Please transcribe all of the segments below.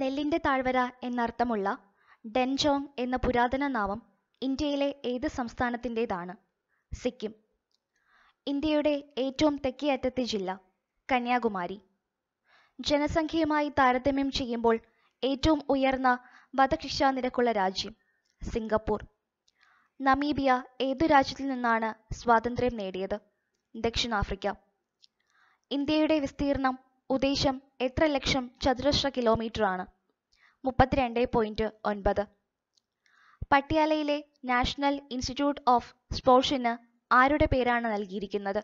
നെല്ലിന്റെ താഴ്വര എന്നർത്ഥമുള്ള ഡെൻജോങ് എന്ന പുരാതന നാമം ഇന്ത്യയിലെ ഏത് സംസ്ഥാനത്തിൻ്റെതാണ് സിക്കിം ഇന്ത്യയുടെ ഏറ്റവും തെക്കേയറ്റത്തെ ജില്ല കന്യാകുമാരി ജനസംഖ്യയുമായി താരതമ്യം ചെയ്യുമ്പോൾ ഏറ്റവും ഉയർന്ന വധശിക്ഷാ നിരക്കുള്ള രാജ്യം സിംഗപ്പൂർ നമീബിയ ഏതു രാജ്യത്തിൽ നിന്നാണ് സ്വാതന്ത്ര്യം നേടിയത് ദക്ഷിണാഫ്രിക്ക ഇന്ത്യയുടെ വിസ്തീർണം ഉദ്ദേശം എത്ര ലക്ഷം ചതുരശ്ര കിലോമീറ്ററാണ് മുപ്പത്തിരണ്ട് പോയിന്റ് ഒൻപത് പട്യാലയിലെ നാഷണൽ ഇൻസ്റ്റിറ്റ്യൂട്ട് ഓഫ് സ്പോർട്സിന് ആരുടെ പേരാണ് നൽകിയിരിക്കുന്നത്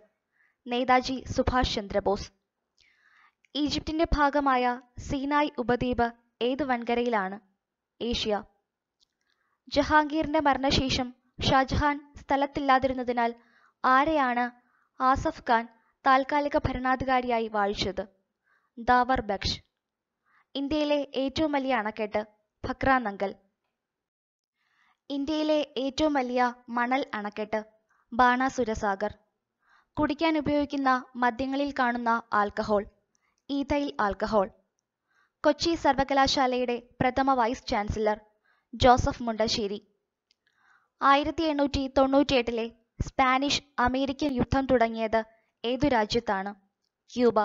നേതാജി സുഭാഷ് ചന്ദ്രബോസ് ഈജിപ്തിന്റെ ഭാഗമായ സീനായ് ഉപദ്വീപ് ഏത് വൻകരയിലാണ് ഏഷ്യ ജഹാംഗീറിന്റെ മരണശേഷം ഷാജഹാൻ സ്ഥലത്തില്ലാതിരുന്നതിനാൽ ആരെയാണ് ആസഫ് ഖാൻ താൽക്കാലിക ഭരണാധികാരിയായി വാഴിച്ചത് ദാവർ ബക്ഷ് ഇന്ത്യയിലെ ഏറ്റവും വലിയ അണക്കെട്ട് ഭക്ര നങ്കൽ ഇന്ത്യയിലെ ഏറ്റവും വലിയ മണൽ അണക്കെട്ട് ബാണാസുര സാഗർ കുടിക്കാൻ ഉപയോഗിക്കുന്ന മദ്യങ്ങളിൽ കാണുന്ന ആൽക്കഹോൾ ഈഥൈൽ ആൽക്കഹോൾ കൊച്ചി സർവകലാശാലയുടെ പ്രഥമ വൈസ് ചാൻസലർ ജോസഫ് മുണ്ടശ്ശേരി ആയിരത്തി എണ്ണൂറ്റി എട്ടിലെ സ്പാനിഷ് അമേരിക്കൻ യുദ്ധം തുടങ്ങിയത് ഏതു രാജ്യത്താണ് ക്യൂബ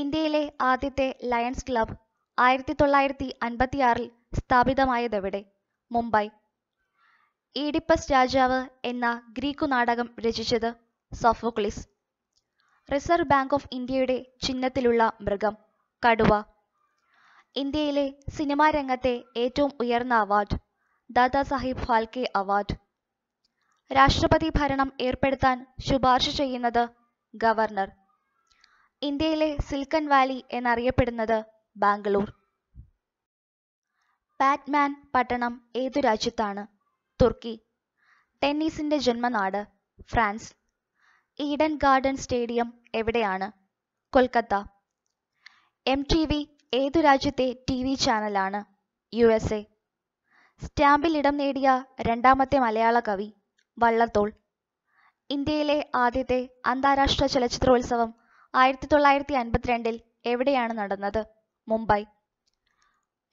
ഇന്ത്യയിലെ ആദ്യത്തെ ലയൺസ് ക്ലബ് ആയിരത്തി തൊള്ളായിരത്തി അൻപത്തിയാറിൽ സ്ഥാപിതമായതെവിടെ മുംബൈ ഈഡിപ്പസ് രാജാവ് എന്ന ഗ്രീക്കു നാടകം രചിച്ചത് സോഫോക്ലിസ് റിസർവ് ബാങ്ക് ഓഫ് ഇന്ത്യയുടെ ചിഹ്നത്തിലുള്ള മൃഗം കടുവ ഇന്ത്യയിലെ സിനിമാ രംഗത്തെ ഏറ്റവും ഉയർന്ന അവാർഡ് ദാദാസാഹിബ് ഫാൽക്കെ അവാർഡ് രാഷ്ട്രപതി ഭരണം ഏർപ്പെടുത്താൻ ശുപാർശ ചെയ്യുന്നത് ഗവർണർ ഇന്ത്യയിലെ സിലിക്കൺ വാലി എന്നറിയപ്പെടുന്നത് ബാംഗ്ലൂർ ബാറ്റ്മാൻ പട്ടണം ഏതു രാജ്യത്താണ് തുർക്കി ടെന്നീസിന്റെ ജന്മനാട് ഫ്രാൻസ് ഈഡൻ ഗാർഡൻ സ്റ്റേഡിയം എവിടെയാണ് കൊൽക്കത്ത എം ടി വി ഏതു രാജ്യത്തെ ടി വി ചാനലാണ് യു എസ് എ സ്റ്റാമ്പിൽ ഇടം നേടിയ രണ്ടാമത്തെ മലയാള കവി വള്ളത്തോൾ ഇന്ത്യയിലെ ആദ്യത്തെ അന്താരാഷ്ട്ര ചലച്ചിത്രോത്സവം ആയിരത്തി തൊള്ളായിരത്തി അൻപത്തിരണ്ടിൽ എവിടെയാണ് നടന്നത് മുംബൈ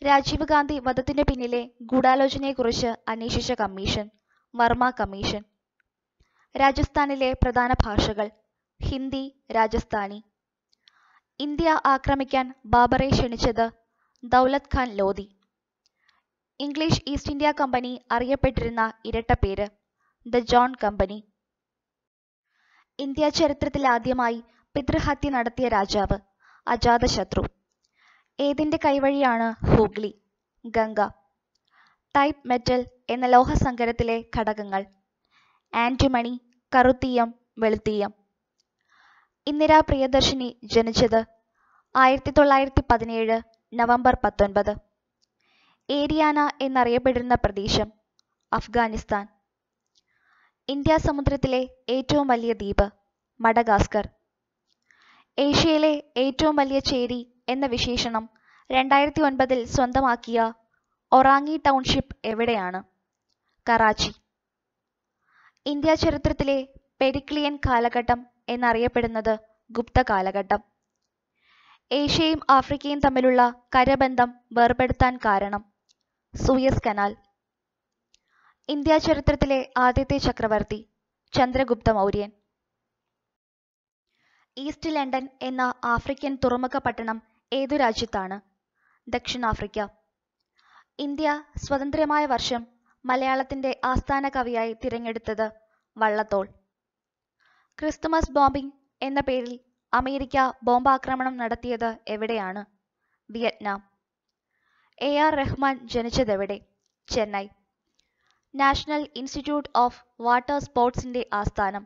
രാജീവ് ഗാന്ധി വധത്തിന് പിന്നിലെ ഗൂഢാലോചനയെക്കുറിച്ച് അന്വേഷിച്ച കമ്മീഷൻ വർമ്മ കമ്മീഷൻ രാജസ്ഥാനിലെ പ്രധാന ഭാഷകൾ ഹിന്ദി രാജസ്ഥാനി ഇന്ത്യ ആക്രമിക്കാൻ ബാബറെ ക്ഷണിച്ചത് Daulat Khan Lodi English East India company അറിയപ്പെട്ടിരുന്ന ഇരട്ട പേര് ദ ജോൺ കമ്പനി ഇന്ത്യ ചരിത്രത്തിൽ ആദ്യമായി പിതൃഹത്യ നടത്തിയ രാജാവ് അജാതശത്രു ഏതിന്റെ കൈവഴിയാണ് ഹൂഗ്ലി ഗംഗ ടൈപ്പ് മെറ്റൽ എന്ന ലോഹസങ്കരത്തിലെ ഘടകങ്ങൾ ആൻറ്റിമണി കറുത്തീയം വെളുത്തീയം ഇന്ദിരാ പ്രിയദർശിനി ജനിച്ചത് ആയിരത്തി തൊള്ളായിരത്തി പതിനേഴ് നവംബർ പത്തൊൻപത് ഏരിയാന എന്നറിയപ്പെടുന്ന പ്രദേശം അഫ്ഗാനിസ്ഥാൻ ഇന്ത്യ സമുദ്രത്തിലെ ഏറ്റവും വലിയ ദ്വീപ് മഡഗാസ്കർ ഏഷ്യയിലെ ഏറ്റവും വലിയ ചേരി എന്ന വിശേഷണം രണ്ടായിരത്തി ഒൻപതിൽ സ്വന്തമാക്കിയ ഒറാങ്ങി ടൗൺഷിപ്പ് എവിടെയാണ് കറാച്ചി ഇന്ത്യ ചരിത്രത്തിലെ പെരിക്ലിയൻ കാലഘട്ടം എന്നറിയപ്പെടുന്നത് ഗുപ്ത കാലഘട്ടം ഏഷ്യയും ആഫ്രിക്കയും തമ്മിലുള്ള കരബന്ധം വേർപെടുത്താൻ കാരണം സൂയസ് കനാൽ ഇന്ത്യ ചരിത്രത്തിലെ ആദ്യത്തെ ചക്രവർത്തി ചന്ദ്രഗുപ്ത മൗര്യൻ ഈസ്റ്റ് ലണ്ടൻ എന്ന ആഫ്രിക്കൻ തുറമുഖ പട്ടണം ഏതു രാജ്യത്താണ് ദക്ഷിണാഫ്രിക്ക ഇന്ത്യ സ്വതന്ത്രമായ വർഷം മലയാളത്തിന്റെ ആസ്ഥാന കവിയായി തിരഞ്ഞെടുത്തത് വള്ളത്തോൾ ക്രിസ്തുമസ് ബോംബിംഗ് എന്ന പേരിൽ അമേരിക്ക ബോംബാക്രമണം നടത്തിയത് എവിടെയാണ് വിയറ്റ്നാം എ ആർ റഹ്മാൻ ജനിച്ചതെവിടെ Chennai National Institute of Water സ്പോർട്സിന്റെ ആസ്ഥാനം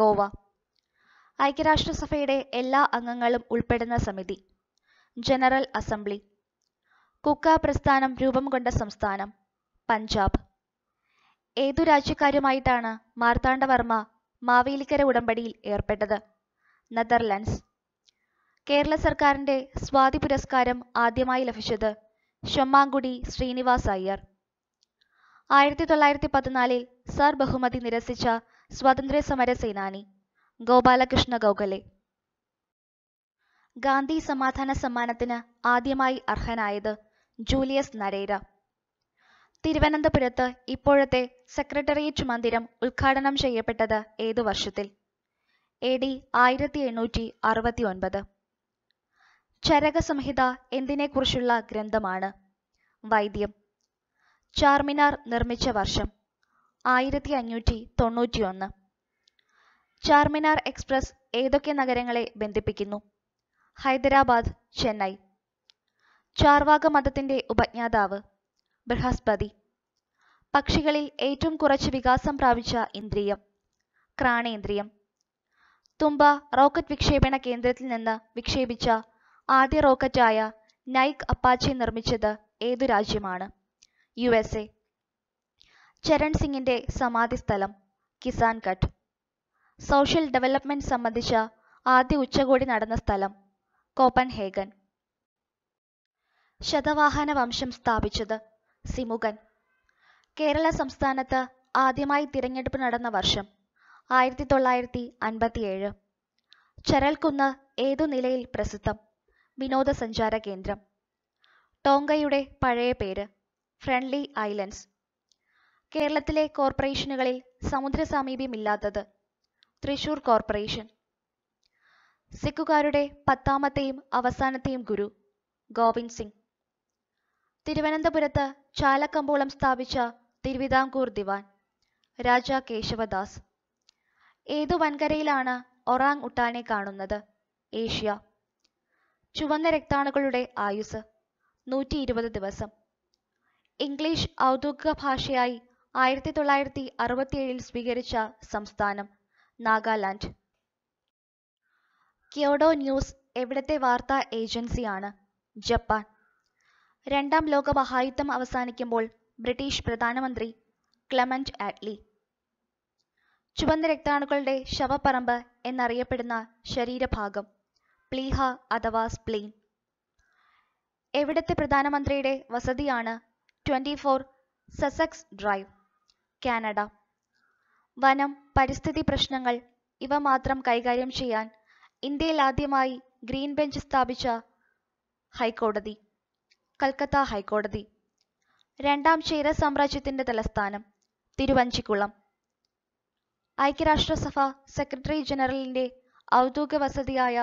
ഗോവ ഐക്യരാഷ്ട്രസഭയുടെ എല്ലാ അംഗങ്ങളും ഉൾപ്പെടുന്ന സമിതി ജനറൽ അസംബ്ലി കുക്ക പ്രസ്ഥാനം രൂപം കൊണ്ട സംസ്ഥാനം പഞ്ചാബ് ഏതു രാജ്യക്കാരുമായിട്ടാണ് മാർത്താണ്ഡവർമ്മ മാവേലിക്കര ഉടമ്പടിയിൽ ഏർപ്പെട്ടത് നെതർലൻഡ്സ് കേരള സർക്കാരിന്റെ സ്വാതി പുരസ്കാരം ആദ്യമായി ലഭിച്ചത് ഷൊമാങ്കുടി ശ്രീനിവാസ് അയ്യർ ആയിരത്തി തൊള്ളായിരത്തി പതിനാലിൽ സർ ബഹുമതി നിരസിച്ച സ്വാതന്ത്ര്യ സമര സേനാനി ഗോപാലകൃഷ്ണ ഗോഖലെ ഗാന്ധി സമാധാന സമ്മാനത്തിന് ആദ്യമായി അർഹനായത് ജൂലിയസ് നരേര തിരുവനന്തപുരത്ത് ഇപ്പോഴത്തെ സെക്രട്ടേറിയറ്റ് മന്ദിരം ഉദ്ഘാടനം ചെയ്യപ്പെട്ടത് ഏതു വർഷത്തിൽ എ ഡി ആയിരത്തി എണ്ണൂറ്റി അറുപത്തി ഒൻപത് ചരകസംഹിത എന്തിനെക്കുറിച്ചുള്ള ഗ്രന്ഥമാണ് വൈദ്യം ചാർമിനാർ നിർമ്മിച്ച വർഷം ആയിരത്തി അഞ്ഞൂറ്റി തൊണ്ണൂറ്റിയൊന്ന് ചാർമിനാർ എക്സ്പ്രസ് ഏതൊക്കെ നഗരങ്ങളെ ബന്ധിപ്പിക്കുന്നു ഹൈദരാബാദ് ചെന്നൈ ചാർവാക മതത്തിന്റെ ഉപജ്ഞാതാവ് ബൃഹസ്പതി പക്ഷികളിൽ ഏറ്റവും കുറച്ച് വികാസം പ്രാപിച്ച ഇന്ദ്രിയം ക്രാണേന്ദ്രിയം തുമ്പ റോക്കറ്റ് വിക്ഷേപണ കേന്ദ്രത്തിൽ നിന്ന് വിക്ഷേപിച്ച ആദ്യ റോക്കറ്റായ നൈക് അപ്പാച്ചെ നിർമ്മിച്ചത് ഏതു രാജ്യമാണ് യു എസ് എ ചരൺ സിംഗിന്റെ സമാധി സ്ഥലം കിസാൻ കട്ട് സോഷ്യൽ ഡെവലപ്മെന്റ് സംബന്ധിച്ച ആദ്യ ഉച്ചകോടി നടന്ന സ്ഥലം കോപ്പൻഹേഗൻ ശതവാഹന വംശം സ്ഥാപിച്ചത് സിമുഗൻ കേരള സംസ്ഥാനത്ത് ആദ്യമായി തിരഞ്ഞെടുപ്പ് നടന്ന വർഷം ആയിരത്തി തൊള്ളായിരത്തി അൻപത്തിയേഴ് ചരൽക്കുന്ന് ഏതു നിലയിൽ പ്രസിദ്ധം വിനോദസഞ്ചാര കേന്ദ്രം ടോങ്കയുടെ പഴയ പേര് ഫ്രണ്ട്ലി ഐലൻഡ്സ് കേരളത്തിലെ കോർപ്പറേഷനുകളിൽ സമുദ്ര സാമീപ്യമില്ലാത്തത് തൃശൂർ കോർപ്പറേഷൻ സിഖുകാരുടെ പത്താമത്തെയും അവസാനത്തെയും ഗുരു ഗോവിന്ദ് സിംഗ് തിരുവനന്തപുരത്ത് ചാലക്കമ്പോളം സ്ഥാപിച്ച തിരുവിതാംകൂർ ദിവാൻ രാജ കേശവദാസ് ഏതു വൻകരയിലാണ് ഒറാങ് ഉട്ടാനെ കാണുന്നത് ഏഷ്യ ചുവന്ന രക്താണുക്കളുടെ ആയുസ് നൂറ്റി ഇരുപത് ദിവസം ഇംഗ്ലീഷ് ഔദ്യോഗിക ഭാഷയായി ആയിരത്തി തൊള്ളായിരത്തി അറുപത്തിയേഴിൽ സ്വീകരിച്ച സംസ്ഥാനം നാഗാലാൻഡ് ക്യോഡോ ന്യൂസ് എവിടത്തെ വാർത്താ ഏജൻസിയാണ് ജപ്പാൻ രണ്ടാം ലോക മഹായുദ്ധം അവസാനിക്കുമ്പോൾ ബ്രിട്ടീഷ് പ്രധാനമന്ത്രി ക്ലമന്റ് ആറ്റ്ലി ചുവന്ന രക്താണുക്കളുടെ ശവപ്പറമ്പ് എന്നറിയപ്പെടുന്ന ശരീരഭാഗം പ്ലീഹ അഥവാ സ്പ്ലീൻ എവിടത്തെ പ്രധാനമന്ത്രിയുടെ വസതിയാണ് twenty four Sussex Drive Canada വനം പരിസ്ഥിതി പ്രശ്നങ്ങൾ ഇവ മാത്രം കൈകാര്യം ചെയ്യാൻ ഇന്ത്യയിൽ ആദ്യമായി ഗ്രീൻ ബെഞ്ച് സ്ഥാപിച്ച ഹൈക്കോടതി കൽക്കത്ത ഹൈക്കോടതി രണ്ടാം ചേര സാമ്രാജ്യത്തിന്റെ തലസ്ഥാനം തിരുവഞ്ചിക്കുളം ഐക്യരാഷ്ട്രസഭ സെക്രട്ടറി ജനറലിന്റെ ഔദ്യോഗിക വസതിയായ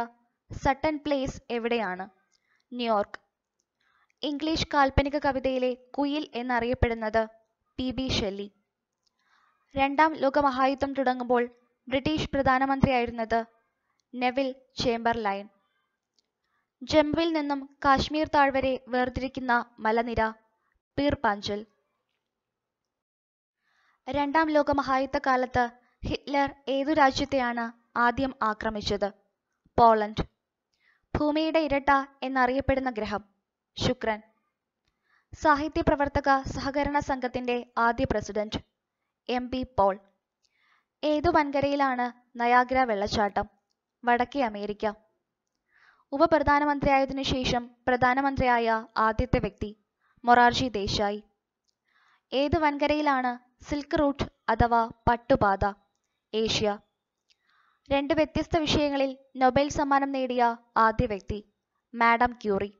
സട്ടൻ പ്ലേസ് എവിടെയാണ് ന്യൂയോർക്ക് ഇംഗ്ലീഷ് കാൽപ്പനിക കവിതയിലെ കുയിൽ എന്നറിയപ്പെടുന്നത് പി ബി ഷെല്ലി രണ്ടാം ലോകമഹായുദ്ധം തുടങ്ങുമ്പോൾ ബ്രിട്ടീഷ് പ്രധാനമന്ത്രിയായിരുന്നത് നെവിൽ ചേംബർലൈൻ ജംബിൽ നിന്നും കാശ്മീർ താഴ്വരെ വേർതിരിക്കുന്ന മലനിര പീർ പാഞ്ചൽ രണ്ടാം ലോകമഹായുദ്ധ കാലത്ത് ഹിറ്റ്ലർ ഏതു രാജ്യത്തെയാണ് ആദ്യം ആക്രമിച്ചത് പോളണ്ട് ഭൂമിയുടെ ഇരട്ട എന്നറിയപ്പെടുന്ന ഗ്രഹം ശുക്രൻ സാഹിത്യ പ്രവർത്തക സഹകരണ സംഘത്തിന്റെ ആദ്യ പ്രസിഡന്റ് എം പി പോൾ ഏതു വൻകരയിലാണ് നയാഗ്ര വെള്ളച്ചാട്ടം വടക്കേ അമേരിക്ക ഉപപ്രധാനമന്ത്രിയായതിനു ശേഷം പ്രധാനമന്ത്രിയായ ആദ്യത്തെ വ്യക്തി മൊറാർജി ദേശായി ഏത് വൻകരയിലാണ് സിൽക്ക് റൂട്ട് അഥവാ പട്ടുപാത ഏഷ്യ രണ്ട് വ്യത്യസ്ത വിഷയങ്ങളിൽ നൊബേൽ സമ്മാനം നേടിയ ആദ്യ വ്യക്തി മാഡം ക്യൂറി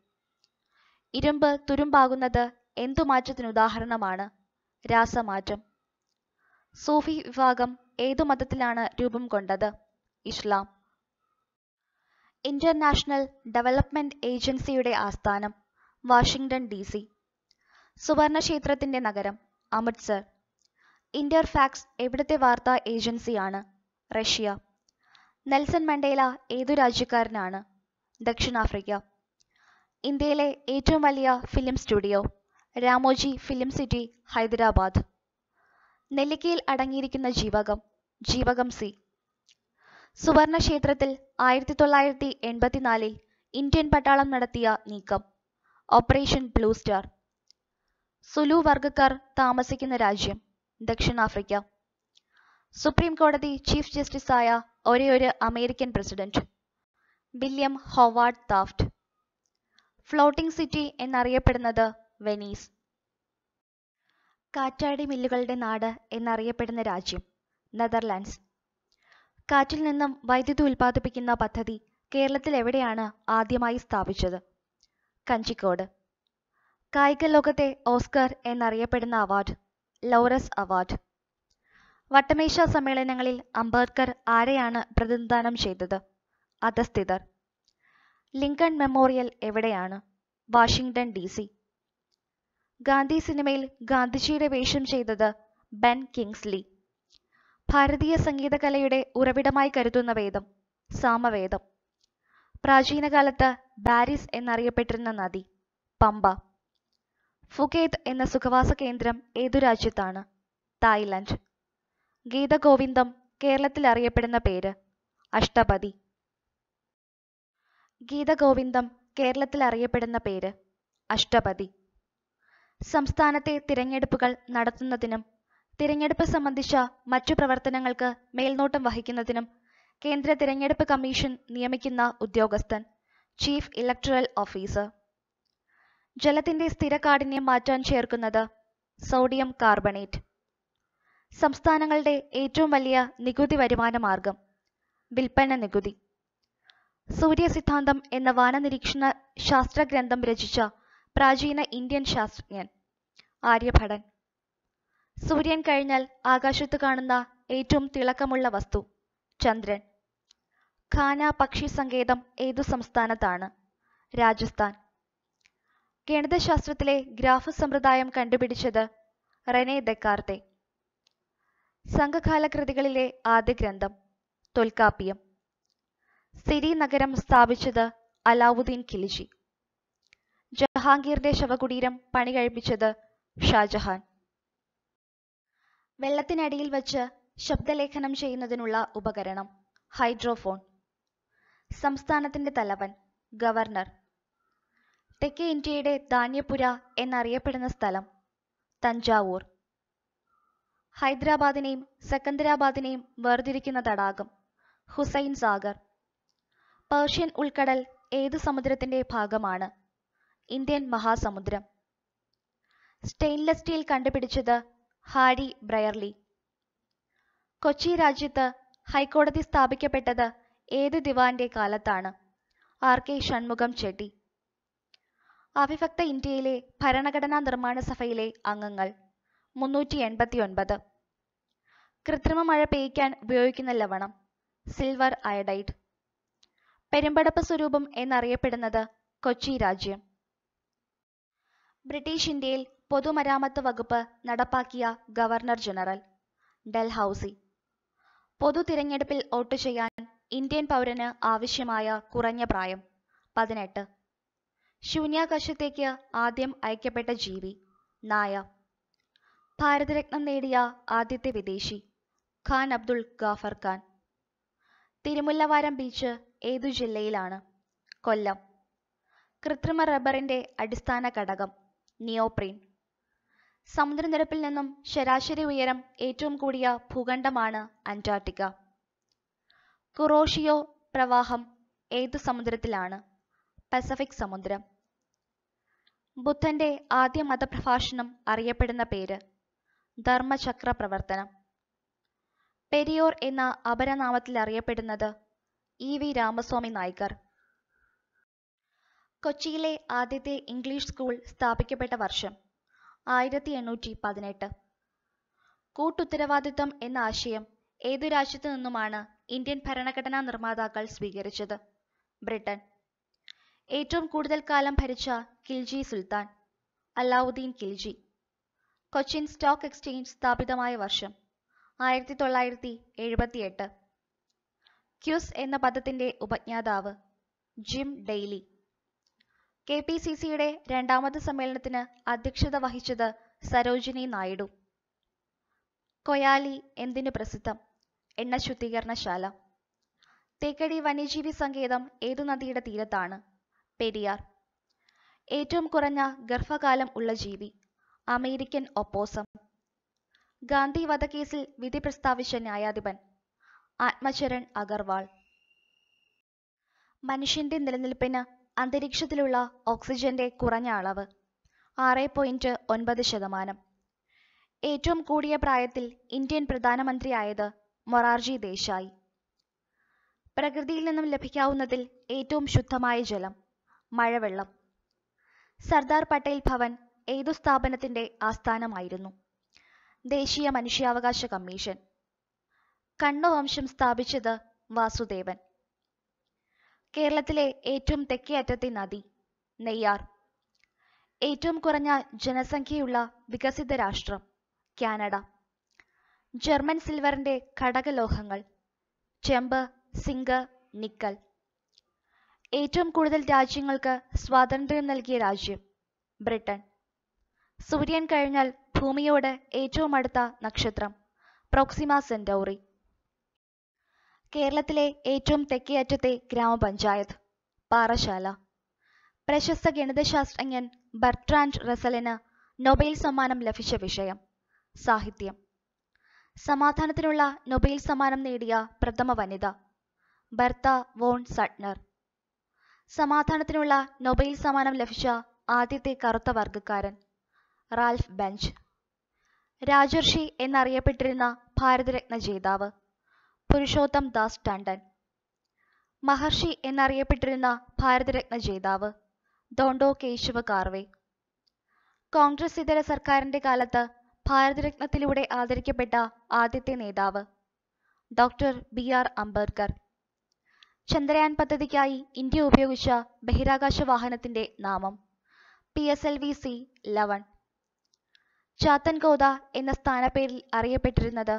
ഇരുമ്പ് തുരുമ്പാകുന്നത് എന്തു മാറ്റത്തിനുദാഹരണമാണ് രാസമാറ്റം സൂഫി വിഭാഗം ഏതു മതത്തിലാണ് രൂപം കൊണ്ടത് ഇസ്ലാം ഇന്റർനാഷണൽ ഡെവലപ്മെന്റ് ഏജൻസിയുടെ ആസ്ഥാനം വാഷിംഗ്ടൺ ഡി സി സുവർണക്ഷേത്രത്തിന്റെ നഗരം അമൃത്സർ ഇന്റർഫാക്സ് എവിടുത്തെ വാർത്താ ഏജൻസിയാണ് റഷ്യ നെൽസൺ മണ്ടേല ഏതു രാജ്യക്കാരനാണ് ദക്ഷിണാഫ്രിക്ക ഇന്ത്യയിലെ ഏറ്റവും വലിയ film studio Ramoji film city Hyderabad നെല്ലിക്കയിൽ അടങ്ങിയിരിക്കുന്ന ജീവകം ജീവകം സി സുവർണ ക്ഷേത്രത്തിൽ ആയിരത്തി തൊള്ളായിരത്തി എൺപത്തിനാലിൽ ഇന്ത്യൻ പട്ടാളം നടത്തിയ നീക്കം ഓപ്പറേഷൻ ബ്ലൂ സ്റ്റാർ സുലു വർഗക്കാർ താമസിക്കുന്ന രാജ്യം ദക്ഷിണാഫ്രിക്ക സുപ്രീം കോടതി ചീഫ് ജസ്റ്റിസായ ഒരേയൊരു American president William Howard Taft floating city എന്നറിയപ്പെടുന്നത് വെനീസ് കാറ്റാടി മില്ലുകളുടെ നാട് എന്നറിയപ്പെടുന്ന രാജ്യം നെതർലാൻഡ്സ് കാറ്റിൽ നിന്നും വൈദ്യുതി ഉൽപ്പാദിപ്പിക്കുന്ന പദ്ധതി കേരളത്തിൽ എവിടെയാണ് ആദ്യമായി സ്ഥാപിച്ചത് കഞ്ചിക്കോട് കായിക ലോകത്തെ ഓസ്കർ എന്നറിയപ്പെടുന്ന അവാർഡ് ലോറസ് അവാർഡ് വട്ടമേശ സമ്മേളനങ്ങളിൽ അംബേദ്കർ ആരെയാണ് പ്രതിനിധാനം ചെയ്തത് അധസ്ഥിതർ ലിങ്കൺ മെമ്മോറിയൽ എവിടെയാണ് വാഷിംഗ്ടൺ ഡി ഗാന്ധി സിനിമയിൽ ഗാന്ധിജിയുടെ വേഷം ചെയ്തത് ബെൻ കിങ്സ്ലി ഭാരതീയ സംഗീതകലയുടെ ഉറവിടമായി കരുതുന്ന വേദം സാമവേദം പ്രാചീനകാലത്ത് ബാരിസ് എന്നറിയപ്പെട്ടിരുന്ന നദി പമ്പ ഫുഗേത് എന്ന സുഖവാസ കേന്ദ്രം ഏതു രാജ്യത്താണ് തായ്ലൻഡ് ഗീതഗോവിന്ദം കേരളത്തിൽ അറിയപ്പെടുന്ന പേര് അഷ്ടപതി ഗീതഗോവിന്ദം കേരളത്തിൽ അറിയപ്പെടുന്ന പേര് അഷ്ടപതി സംസ്ഥാനത്തെ തിരഞ്ഞെടുപ്പുകൾ നടത്തുന്നതിനും തിരഞ്ഞെടുപ്പ് സംബന്ധിച്ച മറ്റു പ്രവർത്തനങ്ങൾക്ക് മേൽനോട്ടം വഹിക്കുന്നതിനും കേന്ദ്ര തിരഞ്ഞെടുപ്പ് കമ്മീഷൻ നിയമിക്കുന്ന ഉദ്യോഗസ്ഥൻ ചീഫ് ഇലക്ടറൽ ഓഫീസർ ജലത്തിന്റെ സ്ഥിരകാഠിന്യം മാറ്റാൻ ചേർക്കുന്നത് സോഡിയം കാർബണേറ്റ് സംസ്ഥാനങ്ങളുടെ ഏറ്റവും വലിയ നികുതി വരുമാന മാർഗം വിൽപ്പന നികുതി സൂര്യസിദ്ധാന്തം എന്ന വാനനിരീക്ഷണ ശാസ്ത്രഗ്രന്ഥം രചിച്ച പ്രാചീന ഇന്ത്യൻ ശാസ്ത്രജ്ഞൻ ആര്യഭടൻ സൂര്യൻ കഴിഞ്ഞാൽ ആകാശത്ത് കാണുന്ന ഏറ്റവും തിളക്കമുള്ള വസ്തു ചന്ദ്രൻ ഖാന പക്ഷി സങ്കേതം ഏതു സംസ്ഥാനത്താണ് രാജസ്ഥാൻ ഗണിതശാസ്ത്രത്തിലെ ഗ്രാഫ് സമ്പ്രദായം കണ്ടുപിടിച്ചത് റെനെ ദക്കാർത്തെ സംഘകാല കൃതികളിലെ ആദ്യ ഗ്രന്ഥം തൊൽക്കാപ്പിയം സിരി നഗരം സ്ഥാപിച്ചത് അലാവുദ്ദീൻ ഖിലിജി ജഹാംഗീറിന്റെ ശവകുടീരം പണി കഴിപ്പിച്ചത് ഷാജഹാൻ വെള്ളത്തിനടിയിൽ വച്ച് ശബ്ദലേഖനം ചെയ്യുന്നതിനുള്ള ഉപകരണം ഹൈഡ്രോഫോൺ സംസ്ഥാനത്തിന്റെ തലവൻ ഗവർണർ തെക്കേ ഇന്ത്യയുടെ ധാന്യപുര എന്നറിയപ്പെടുന്ന സ്ഥലം തഞ്ചാവൂർ ഹൈദരാബാദിനെയും സെക്കന്ദരാബാദിനെയും വേർതിരിക്കുന്ന തടാകം ഹുസൈൻ സാഗർ പേർഷ്യൻ ഉൾക്കടൽ ഏത് സമുദ്രത്തിന്റെ ഭാഗമാണ് ഇന്ത്യൻ മഹാസമുദ്രം സ്റ്റെയിൻലെസ് സ്റ്റീൽ കണ്ടുപിടിച്ചത് ഹാരി ബ്രയർലി കൊച്ചി രാജ്യത്ത് ഹൈക്കോടതി സ്ഥാപിക്കപ്പെട്ടത് ഏത് ദിവാന്റെ കാലത്താണ് ആർ കെ ഷൺമുഖം ചെട്ടി അവിഭക്ത ഇന്ത്യയിലെ ഭരണഘടനാ നിർമ്മാണ സഭയിലെ അംഗങ്ങൾ മുന്നൂറ്റി ഒൻപത് കൃത്രിമ മഴ പെയ്യ്ക്കാൻ ഉപയോഗിക്കുന്ന ലവണം സിൽവർ അയഡൈഡ് പെരുമ്പടപ്പ് സ്വരൂപം എന്നറിയപ്പെടുന്നത് കൊച്ചി രാജ്യം ബ്രിട്ടീഷ് ഇന്ത്യയിൽ പൊതുമരാമത്ത് വകുപ്പ് നടപ്പാക്കിയ ഗവർണർ ജനറൽ ഡൽഹൌസി പൊതു തിരഞ്ഞെടുപ്പിൽ വോട്ട് ചെയ്യാൻ ഇന്ത്യൻ പൗരന് ആവശ്യമായ കുറഞ്ഞ പ്രായം പതിനെട്ട് ശൂന്യാകാശത്തേക്ക് ആദ്യം അയക്കപ്പെട്ട ജീവി നായ ഭാരതരത്നം നേടിയ ആദ്യത്തെ വിദേശി ഖാൻ അബ്ദുൾ ഗാഫർ ഖാൻ തിരുമുല്ലവാരം ബീച്ച് ഏതു ജില്ലയിലാണ് കൊല്ലം കൃത്രിമ റബ്ബറിന്റെ അടിസ്ഥാന ഘടകം നിയോപ്രീൻ സമുദ്രനിരപ്പിൽ നിന്നും ശരാശരി ഉയരം ഏറ്റവും കൂടിയ ഭൂഖണ്ഡമാണ് അന്റാർട്ടിക്ക കുറോഷിയോ പ്രവാഹം ഏതു സമുദ്രത്തിലാണ് പസഫിക് സമുദ്രം ബുദ്ധന്റെ ആദ്യ മതപ്രഭാഷണം അറിയപ്പെടുന്ന പേര് ധർമ്മചക്ര പ്രവർത്തനം പെരിയോർ എന്ന അപരനാമത്തിൽ അറിയപ്പെടുന്നത് ഇ വി രാമസ്വാമി നായ്ക്കർ കൊച്ചിയിലെ ആദ്യത്തെ ഇംഗ്ലീഷ് സ്കൂൾ സ്ഥാപിക്കപ്പെട്ട വർഷം ആയിരത്തി എണ്ണൂറ്റി പതിനെട്ട് കൂട്ടുത്തരവാദിത്വം എന്ന ആശയം ഏതു രാജ്യത്തു നിന്നുമാണ് ഇന്ത്യൻ ഭരണഘടനാ നിർമ്മാതാക്കൾ സ്വീകരിച്ചത് ബ്രിട്ടൻ ഏറ്റവും കൂടുതൽ കാലം ഭരിച്ച കിൽജി സുൽത്താൻ അലാവുദ്ദീൻ കിൽജി കൊച്ചിൻ സ്റ്റോക്ക് എക്സ്ചേഞ്ച് സ്ഥാപിതമായ വർഷം ആയിരത്തി തൊള്ളായിരത്തി എഴുപത്തിയെട്ട് ക്യൂസ് എന്ന പദത്തിന്റെ ഉപജ്ഞാതാവ് Jim Daly K P C സിയുടെ രണ്ടാമത് സമ്മേളനത്തിന് അധ്യക്ഷത വഹിച്ചത് സരോജിനി നായിഡു കൊയാലി എന്തിനു പ്രസിദ്ധം എണ്ണ ശുദ്ധീകരണശാല തേക്കടി വന്യജീവി സങ്കേതം ഏതു നദിയുടെ തീരത്താണ് പെരിയാർ ഏറ്റവും കുറഞ്ഞ ഗർഭകാലം ഉള്ള ജീവി അമേരിക്കൻ ഒപ്പോസം ഗാന്ധി വധക്കേസിൽ വിധി പ്രസ്താവിച്ച ന്യായാധിപൻ ആത്മചരൺ അഗർവാൾ മനുഷ്യന്റെ നിലനിൽപ്പിന് അന്തരീക്ഷത്തിലുള്ള ഓക്സിജന്റെ കുറഞ്ഞ അളവ് ആറ് പോയിന്റ് ഒൻപത് ശതമാനം ഏറ്റവും കൂടിയ പ്രായത്തിൽ ഇന്ത്യൻ പ്രധാനമന്ത്രിയായത് മൊറാർജി ദേശായി പ്രകൃതിയിൽ നിന്നും ലഭിക്കാവുന്നതിൽ ഏറ്റവും ശുദ്ധമായ ജലം മഴവെള്ളം സർദാർ പട്ടേൽ ഭവൻ ഏതു സ്ഥാപനത്തിന്റെ ആസ്ഥാനമായിരുന്നു ദേശീയ മനുഷ്യാവകാശ കമ്മീഷൻ കണ്ണു വംശം സ്ഥാപിച്ചത് വാസുദേവൻ കേരളത്തിലെ ഏറ്റവും തെക്കേ അറ്റത്തെ നദി നെയ്യാർ ഏറ്റവും കുറഞ്ഞ ജനസംഖ്യയുള്ള വികസിത രാഷ്ട്രം കാനഡ ജർമ്മൻ സിൽവറിന്റെ ഘടകലോഹങ്ങൾ ചെമ്പ് സിങ്ക് നിക്കൽ ഏറ്റവും കൂടുതൽ രാജ്യങ്ങൾക്ക് സ്വാതന്ത്ര്യം നൽകിയ രാജ്യം ബ്രിട്ടൻ സൂര്യൻ കഴിഞ്ഞാൽ ഭൂമിയോട് ഏറ്റവും അടുത്ത നക്ഷത്രം പ്രോക്സിമ സെന്റൗറി കേരളത്തിലെ ഏറ്റവും തെക്കേയറ്റത്തെ ഗ്രാമപഞ്ചായത്ത് പാറശാല പ്രശസ്ത ഗണിതശാസ്ത്രജ്ഞൻ ബർട്രാൻഡ് റസലിന് നൊബേൽ സമ്മാനം ലഭിച്ച വിഷയം സാഹിത്യം സമാധാനത്തിനുള്ള നൊബേൽ സമ്മാനം നേടിയ പ്രഥമ വനിത ബർത്ത വോൺ സട്നർ സമാധാനത്തിനുള്ള നൊബേൽ സമ്മാനം ലഭിച്ച ആദ്യത്തെ കറുത്ത വർഗക്കാരൻ റാൽഫ് ബെഞ്ച് രാജർഷി എന്നറിയപ്പെട്ടിരുന്ന ഭാരതരത്ന ജേതാവ് പുരുഷോത്തം ദാസ് ടണ്ടൻ മഹർഷി എന്നറിയപ്പെട്ടിരുന്ന ഭാരതരത്ന ജേതാവ് ദോണ്ടോ കേശവ കാർവെ കോൺഗ്രസ് ഇതര സർക്കാരിന്റെ കാലത്ത് ഭാരതരത്നത്തിലൂടെ ആദരിക്കപ്പെട്ട ആദ്യത്തെ നേതാവ് doctor B R Ambedkar Chandrayaan പദ്ധതിക്കായി ഇന്ത്യ ഉപയോഗിച്ച ബഹിരാകാശ വാഹനത്തിന്റെ നാമം P S L V C eleven ചാത്തൻകോത എന്ന സ്ഥാനപ്പേരിൽ അറിയപ്പെട്ടിരുന്നത്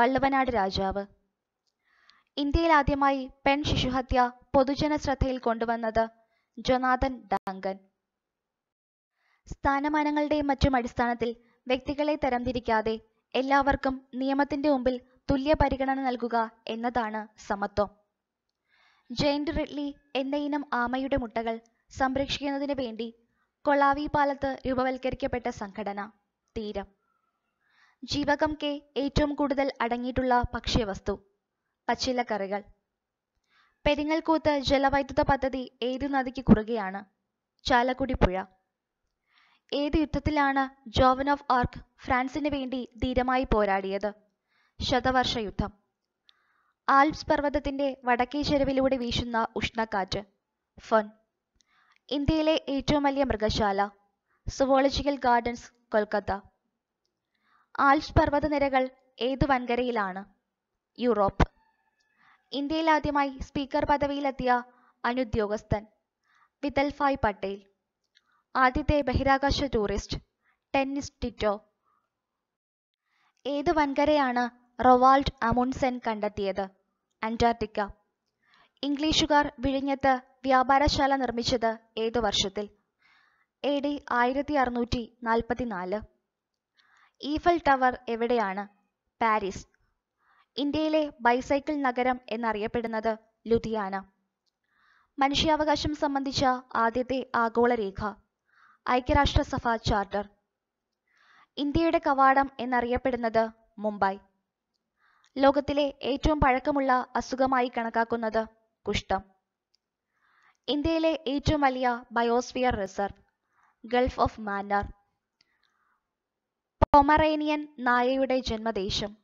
വള്ളുവനാട് രാജാവ് ഇന്ത്യയിൽ ആദ്യമായി പെൺ ശിശുഹത്യ പൊതുജന ശ്രദ്ധയിൽ കൊണ്ടുവന്നത് ജൊനാഥൻ ഡാങ്കൻ സ്ഥാനമാനങ്ങളുടെയും മറ്റും അടിസ്ഥാനത്തിൽ വ്യക്തികളെ തരംതിരിക്കാതെ എല്ലാവർക്കും നിയമത്തിന്റെ മുമ്പിൽ തുല്യ പരിഗണന നൽകുക എന്നതാണ് സമത്വം ജെയിന്റ് റിഡ്ലി എന്ന ഇനം ആമയുടെ മുട്ടകൾ സംരക്ഷിക്കുന്നതിന് വേണ്ടി കൊളാവി പാലത്ത് രൂപവൽക്കരിക്കപ്പെട്ട സംഘടന തീരം ജീവകം കെ ഏറ്റവും കൂടുതൽ അടങ്ങിയിട്ടുള്ള ഭക്ഷ്യവസ്തു പച്ചിലക്കറികൾ പെരിങ്ങൽകൂത്ത് ജലവൈദ്യുത പദ്ധതി ഏതു നദിക്ക് കുറുകെയാണ് ചാലക്കുടി പുഴ ഏത് യുദ്ധത്തിലാണ് ജോവൻ ഓഫ് ആർക്ക് ഫ്രാൻസിന് വേണ്ടി ധീരമായി പോരാടിയത് ശതവർഷ യുദ്ധം ആൽപ്സ് പർവ്വതത്തിന്റെ വടക്കേ ചെരുവിലൂടെ വീശുന്ന ഉഷ്ണക്കാറ്റ് ഫൺ ഇന്ത്യയിലെ ഏറ്റവും വലിയ മൃഗശാല സുവോളജിക്കൽ ഗാർഡൻസ് കൊൽക്കത്ത ആൽപ്സ് പർവ്വതനിരകൾ ഏതു വൻകരയിലാണ് യൂറോപ്പ് ഇന്ത്യയിൽ ആദ്യമായി സ്പീക്കർ പദവിയിലെത്തിയ അനുദ്യോഗസ്ഥൻ വിതൽഫായ് പട്ടേൽ ആദ്യത്തെ ബഹിരാകാശ ടൂറിസ്റ്റ് ടെന്നിസ് ടിറ്റോ ഏത് വൻകരയാണ് റൊവാൾഡ് അമുൺസെൻ കണ്ടെത്തിയത് അന്റാർട്ടിക്ക ഇംഗ്ലീഷുകാർ വിഴിഞ്ഞത്ത് വ്യാപാരശാല നിർമ്മിച്ചത് ഏതു വർഷത്തിൽ എ ഡി ആയിരത്തി അറുന്നൂറ്റി നാല് ഈഫൽ ടവർ എവിടെയാണ് പാരീസ് ഇന്ത്യയിലെ ബൈസൈക്കിൾ നഗരം എന്നറിയപ്പെടുന്നത് ലുധിയാന മനുഷ്യാവകാശം സംബന്ധിച്ച ആദ്യത്തെ ആഗോള രേഖ ഐക്യരാഷ്ട്രസഭ ചാർട്ടർ ഇന്ത്യയുടെ കവാടം എന്നറിയപ്പെടുന്നത് മുംബൈ ലോകത്തിലെ ഏറ്റവും പഴക്കമുള്ള അസുഖമായി കണക്കാക്കുന്നത് കുഷ്ഠം ഇന്ത്യയിലെ ഏറ്റവും വലിയ biosphere reserve gulf of Mannar Pomeranian നായയുടെ ജന്മദേശം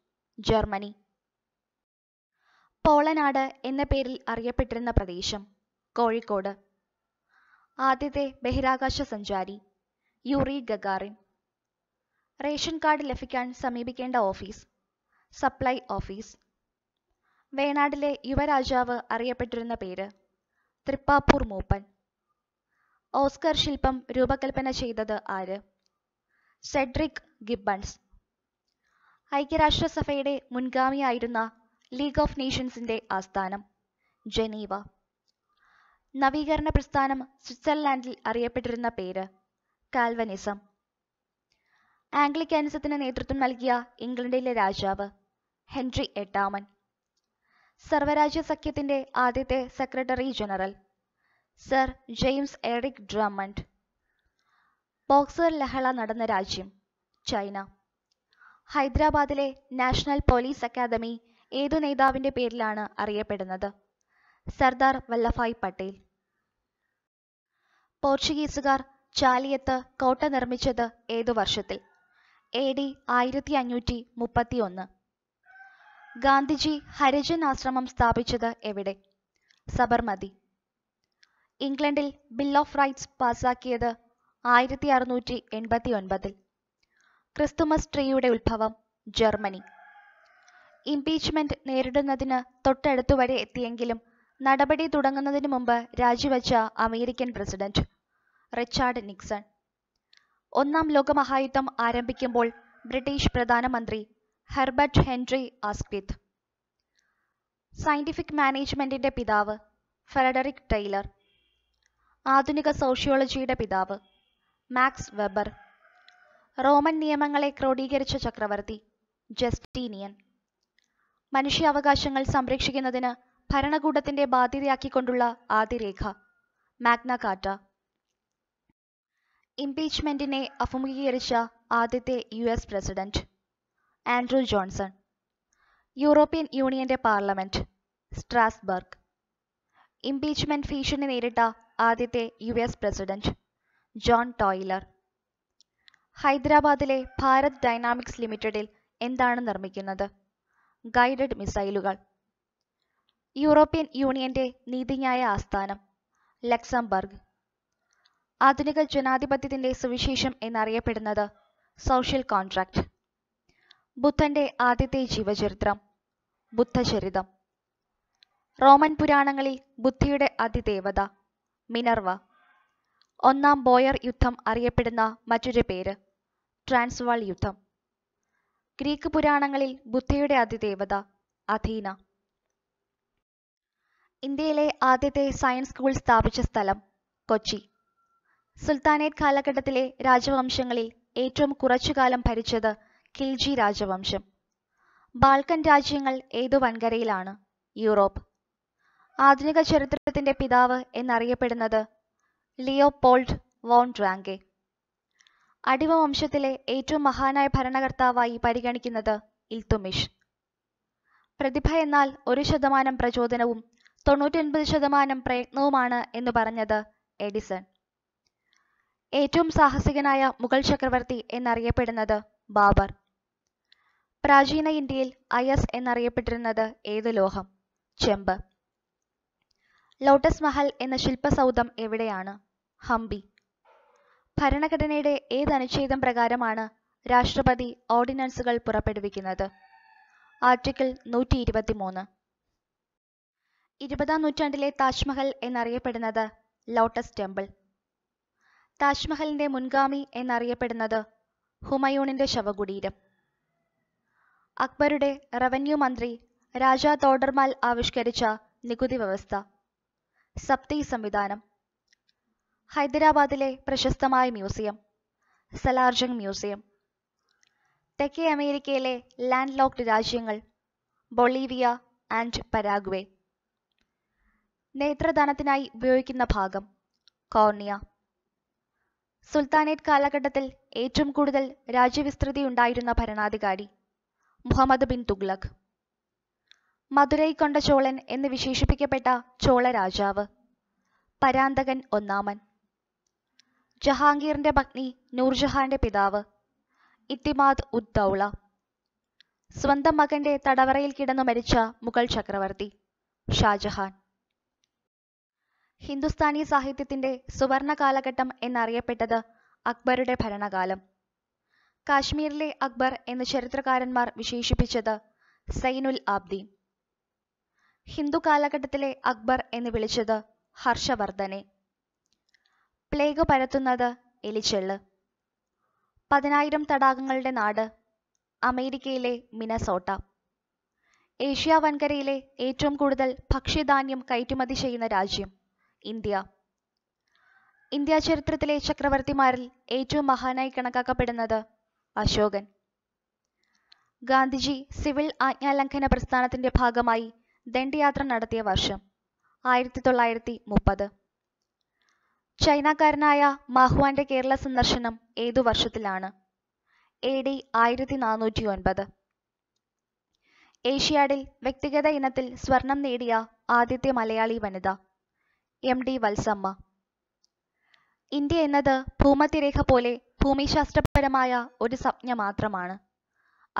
ജർമ്മനി പോളനാട് എന്ന പേരിൽ അറിയപ്പെട്ടിരുന്ന പ്രദേശം കോഴിക്കോട് ആദ്യത്തെ ബഹിരാകാശ സഞ്ചാരി യൂറി ഗഗാറിൻ റേഷൻ കാർഡ് ലഭിക്കാൻ സമീപിക്കേണ്ട ഓഫീസ് സപ്ലൈ ഓഫീസ് വേണാടിലെ യുവരാജാവ് അറിയപ്പെട്ടിരുന്ന പേര് തൃപ്പാപ്പൂർ മൂപ്പൻ ഓസ്കർ ശില്പം രൂപകൽപ്പന ചെയ്തത് ആര് സെഡ്രിക് ഗിബൺസ് ഐക്യരാഷ്ട്രസഭയുടെ മുൻഗാമിയായിരുന്ന ലീഗ് ഓഫ് നേഷൻസിന്റെ ആസ്ഥാനം ജനീവ നവീകരണ പ്രസ്ഥാനം സ്വിറ്റ്സർലാൻഡിൽ അറിയപ്പെട്ടിരുന്ന പേര് കാൽവനിസം ആംഗ്ലിക്കാനിസത്തിന് നേതൃത്വം നൽകിയ ഇംഗ്ലണ്ടിലെ രാജാവ് ഹെൻറി എട്ടാമൻ സർവരാജ്യ സഖ്യത്തിന്റെ ആദ്യത്തെ secretary general sir James Eric Drummond boxer ലഹള നടന്ന രാജ്യം ചൈന ഹൈദരാബാദിലെ നാഷണൽ പോലീസ് അക്കാദമി ഏതു നേതാവിന്റെ പേരിലാണ് അറിയപ്പെടുന്നത് സർദാർ വല്ലഭായ് പട്ടേൽ പോർച്ചുഗീസുകാർ ചാലിയത്ത് കോട്ട നിർമ്മിച്ചത് ഏതു വർഷത്തിൽ എ ഡി ആയിരത്തി അഞ്ഞൂറ്റി മുപ്പത്തി ഒന്ന് ഗാന്ധിജി ഹരിജൻ ആശ്രമം സ്ഥാപിച്ചത് എവിടെ സബർമതി ഇംഗ്ലണ്ടിൽ ബിൽ ഓഫ് റൈറ്റ്സ് പാസാക്കിയത് ആയിരത്തി അറുന്നൂറ്റി എൺപത്തി ഒൻപതിൽ ക്രിസ്തുമസ് ട്രീയുടെ ഉത്ഭവം ജർമ്മനി ഇംപീച്ച്മെന്റ് നേരിടുന്നതിന് തൊട്ടടുത്തു വരെ എത്തിയെങ്കിലും നടപടി തുടങ്ങുന്നതിന് മുമ്പ് രാജിവച്ച അമേരിക്കൻ പ്രസിഡന്റ് റിച്ചാർഡ് നിക്സൺ ഒന്നാം ലോകമഹായുദ്ധം ആരംഭിക്കുമ്പോൾ ബ്രിട്ടീഷ് പ്രധാനമന്ത്രി ഹെർബർട്ട് ഹെൻറി ആസ്ക്വിത്ത് സയന്റിഫിക് മാനേജ്മെന്റിന്റെ പിതാവ് ഫെഡറിക് ടൈലർ ആധുനിക സോഷ്യോളജിയുടെ പിതാവ് മാക്സ് വെബർ റോമൻ നിയമങ്ങളെ ക്രോഡീകരിച്ച ചക്രവർത്തി ജസ്റ്റീനിയൻ മനുഷ്യാവകാശങ്ങൾ സംരക്ഷിക്കുന്നതിന് ഭരണകൂടത്തിന്റെ ബാധ്യതയാക്കിക്കൊണ്ടുള്ള ആദ്യരേഖ മാഗ്ന കാട്ട ഇംപീച്ച്മെന്റിനെ അഭിമുഖീകരിച്ച ആദ്യത്തെ U S president Andrew Johnson European യൂണിയന്റെ പാർലമെന്റ് സ്ട്രാസ്ബർഗ് ഇംപീച്ച്മെന്റ് ഭീഷണി നേരിട്ട ആദ്യത്തെ U S president John Tyler ഹൈദരാബാദിലെ ഭാരത് ഡൈനാമിക്സ് ലിമിറ്റഡിൽ എന്താണ് നിർമ്മിക്കുന്നത് ഗൈഡഡ് മിസൈലുകൾ യൂറോപ്യൻ യൂണിയന്റെ നീതിന്യായ ആസ്ഥാനം ലക്സംബർഗ് ആധുനിക ജനാധിപത്യത്തിന്റെ സുവിശേഷം എന്നറിയപ്പെടുന്നത് സോഷ്യൽ കോൺട്രാക്ട് ബുദ്ധന്റെ ആദ്യത്തെ ജീവചരിത്രം ബുദ്ധചരിതം റോമൻ പുരാണങ്ങളിൽ ബുദ്ധിയുടെ അതിദേവത മിനർവ ഒന്നാം ബോയർ യുദ്ധം അറിയപ്പെടുന്ന മറ്റൊരു പേര് ട്രാൻസ്വാൾ യുദ്ധം ഗ്രീക്ക് പുരാണങ്ങളിൽ ബുദ്ധയുടെ അതിദേവത അഥീന ഇന്ത്യയിലെ ആദ്യത്തെ സയൻസ് സ്കൂൾ സ്ഥാപിച്ച സ്ഥലം കൊച്ചി സുൽത്താനേറ്റ് കാലഘട്ടത്തിലെ രാജവംശങ്ങളിൽ ഏറ്റവും കുറച്ചുകാലം ഭരിച്ചത് ഖിൽജി രാജവംശം ബാൾക്കൻ രാജ്യങ്ങൾ ഏതു വൻകരയിലാണ് യൂറോപ്പ് ആധുനിക ചരിത്രത്തിന്റെ പിതാവ് എന്നറിയപ്പെടുന്നത് ലിയോപോൾഡ് വോൺ ഡ്രാങ്കെ വംശത്തിലെ ഏറ്റവും മഹാനായ ഭരണകർത്താവായി പരിഗണിക്കുന്നത് ഇൽത്തുമിഷ് പ്രതിഭ എന്നാൽ ഒരു ശതമാനം പ്രചോദനവും തൊണ്ണൂറ്റൊൻപത് ശതമാനം പ്രയത്നവുമാണ് എന്ന് പറഞ്ഞത് എഡിസൺ ഏറ്റവും സാഹസികനായ മുഗൾ ചക്രവർത്തി എന്നറിയപ്പെടുന്നത് ബാബർ പ്രാചീന ഇന്ത്യയിൽ അയസ് എന്നറിയപ്പെട്ടിരുന്നത് ഏത് ലോഹം ചെമ്പ് ലോട്ടസ് മഹൽ എന്ന ശില്പസൗധം എവിടെയാണ് ഹംപി ഭരണഘടനയുടെ ഏത് അനുച്ഛേദം പ്രകാരമാണ് രാഷ്ട്രപതി ഓർഡിനൻസുകൾ പുറപ്പെടുവിക്കുന്നത് ആർട്ടിക്കിൾ നൂറ്റി മൂന്ന് ഇരുപതാം നൂറ്റാണ്ടിലെ താജ്മഹൽ എന്നറിയപ്പെടുന്നത് ലോട്ടസ് ടെമ്പിൾ താജ്മഹലിന്റെ മുൻഗാമി എന്നറിയപ്പെടുന്നത് ഹുമയൂണിന്റെ ശവകുടീരം അക്ബറുടെ റവന്യൂ മന്ത്രി രാജാ തോഡർമാൽ ആവിഷ്കരിച്ച നികുതി വ്യവസ്ഥ സപ്തി സംവിധാനം ഹൈദരാബാദിലെ പ്രശസ്തമായ മ്യൂസിയം സലാർജംഗ് മ്യൂസിയം തെക്കേ അമേരിക്കയിലെ ലാൻഡ് ലോക്ഡ് രാജ്യങ്ങൾ ബൊളീവിയ ആൻഡ് പരാഗ്വേ നേത്രദാനത്തിനായി ഉപയോഗിക്കുന്ന ഭാഗം കോർണിയ സുൽത്താനേറ്റ് കാലഘട്ടത്തിൽ ഏറ്റവും കൂടുതൽ രാജ്യവിസ്തൃതി ഉണ്ടായിരുന്ന ഭരണാധികാരി മുഹമ്മദ് ബിൻ തുഗ്ലഖ് മധുരൈ കൊണ്ട ചോളൻ എന്ന് വിശേഷിപ്പിക്കപ്പെട്ട ചോള രാജാവ് പരാന്തകൻ ഒന്നാമൻ ജഹാംഗീറിന്റെ പത്നി നൂർജഹാന്റെ പിതാവ് ഇത്തിമാദ് ഉദ് ദൗള സ്വന്തം മകന്റെ തടവറയിൽ കിടന്നു മരിച്ച മുഗൾ ചക്രവർത്തി ഷാജഹാൻ ഹിന്ദുസ്ഥാനി സാഹിത്യത്തിന്റെ സുവർണ കാലഘട്ടം എന്നറിയപ്പെട്ടത് അക്ബറുടെ ഭരണകാലം കാശ്മീരിലെ അക്ബർ എന്ന് ചരിത്രകാരന്മാർ വിശേഷിപ്പിച്ചത് സൈനുൽ ആബ്ദീൻ ഹിന്ദു കാലഘട്ടത്തിലെ അക്ബർ എന്ന് വിളിച്ചത് ഹർഷവർദ്ധനെ പ്ലേഗ് പരത്തുന്നത് എലിച്ചെള്ള് പതിനായിരം തടാകങ്ങളുടെ നാട് അമേരിക്കയിലെ മിനസോട്ട ഏഷ്യ വൻകരയിലെ ഏറ്റവും കൂടുതൽ ഭക്ഷ്യധാന്യം കയറ്റുമതി ചെയ്യുന്ന രാജ്യം ഇന്ത്യ ഇന്ത്യ ചരിത്രത്തിലെ ചക്രവർത്തിമാരിൽ ഏറ്റവും മഹാനായി കണക്കാക്കപ്പെടുന്നത് അശോകൻ ഗാന്ധിജി സിവിൽ ആജ്ഞാലംഘന പ്രസ്ഥാനത്തിന്റെ ഭാഗമായി ദണ്ഡിയാത്ര നടത്തിയ വർഷം ആയിരത്തി തൊള്ളായിരത്തി മുപ്പത് ചൈനക്കാരനായ മാഹ്വാന്റെ കേരള സന്ദർശനം ഏതു വർഷത്തിലാണ് എ ഡി ആയിരത്തി നാനൂറ്റി ഒൻപത് ഏഷ്യാഡിൽ വ്യക്തിഗത ഇനത്തിൽ സ്വർണം നേടിയ ആദ്യത്തെ മലയാളി വനിത എം ഡി വത്സമ്മ ഇന്ത്യ എന്നത് ഭൂമത്തിരേഖ പോലെ ഭൂമിശാസ്ത്രപരമായ ഒരു സംജ്ഞ മാത്രമാണ്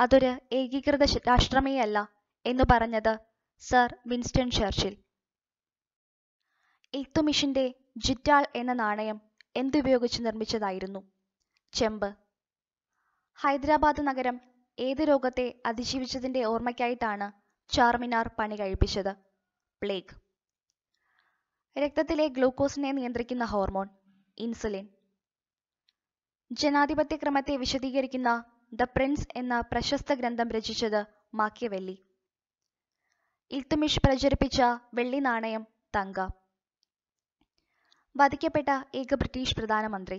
അതൊരു ഏകീകൃത രാഷ്ട്രമേ അല്ല എന്ന് പറഞ്ഞത് സർ വിൻസ്റ്റൺ ചർച്ചിൽ ഇൽത്തുമിഷിന്റെ ജിറ്റാൽ എന്ന നാണയം എന്തുപയോഗിച്ച് നിർമ്മിച്ചതായിരുന്നു ചെമ്പ് ഹൈദരാബാദ് നഗരം ഏത് രോഗത്തെ അതിജീവിച്ചതിന്റെ ഓർമ്മയ്ക്കായിട്ടാണ് ചാർമിനാർ പണി കഴിപ്പിച്ചത് പ്ലേഗ് രക്തത്തിലെ ഗ്ലൂക്കോസിനെ നിയന്ത്രിക്കുന്ന ഹോർമോൺ ഇൻസുലിൻ ജനാധിപത്യ ക്രമത്തെ വിശദീകരിക്കുന്ന ദ പ്രിൻസ് എന്ന പ്രശസ്ത ഗ്രന്ഥം രചിച്ചത് മാക്കിയവെല്ലി ഇൽത്തുമിഷ് പ്രചരിപ്പിച്ച വെള്ളി നാണയം തങ്ക വധിക്കപ്പെട്ട ഏക ബ്രിട്ടീഷ് പ്രധാനമന്ത്രി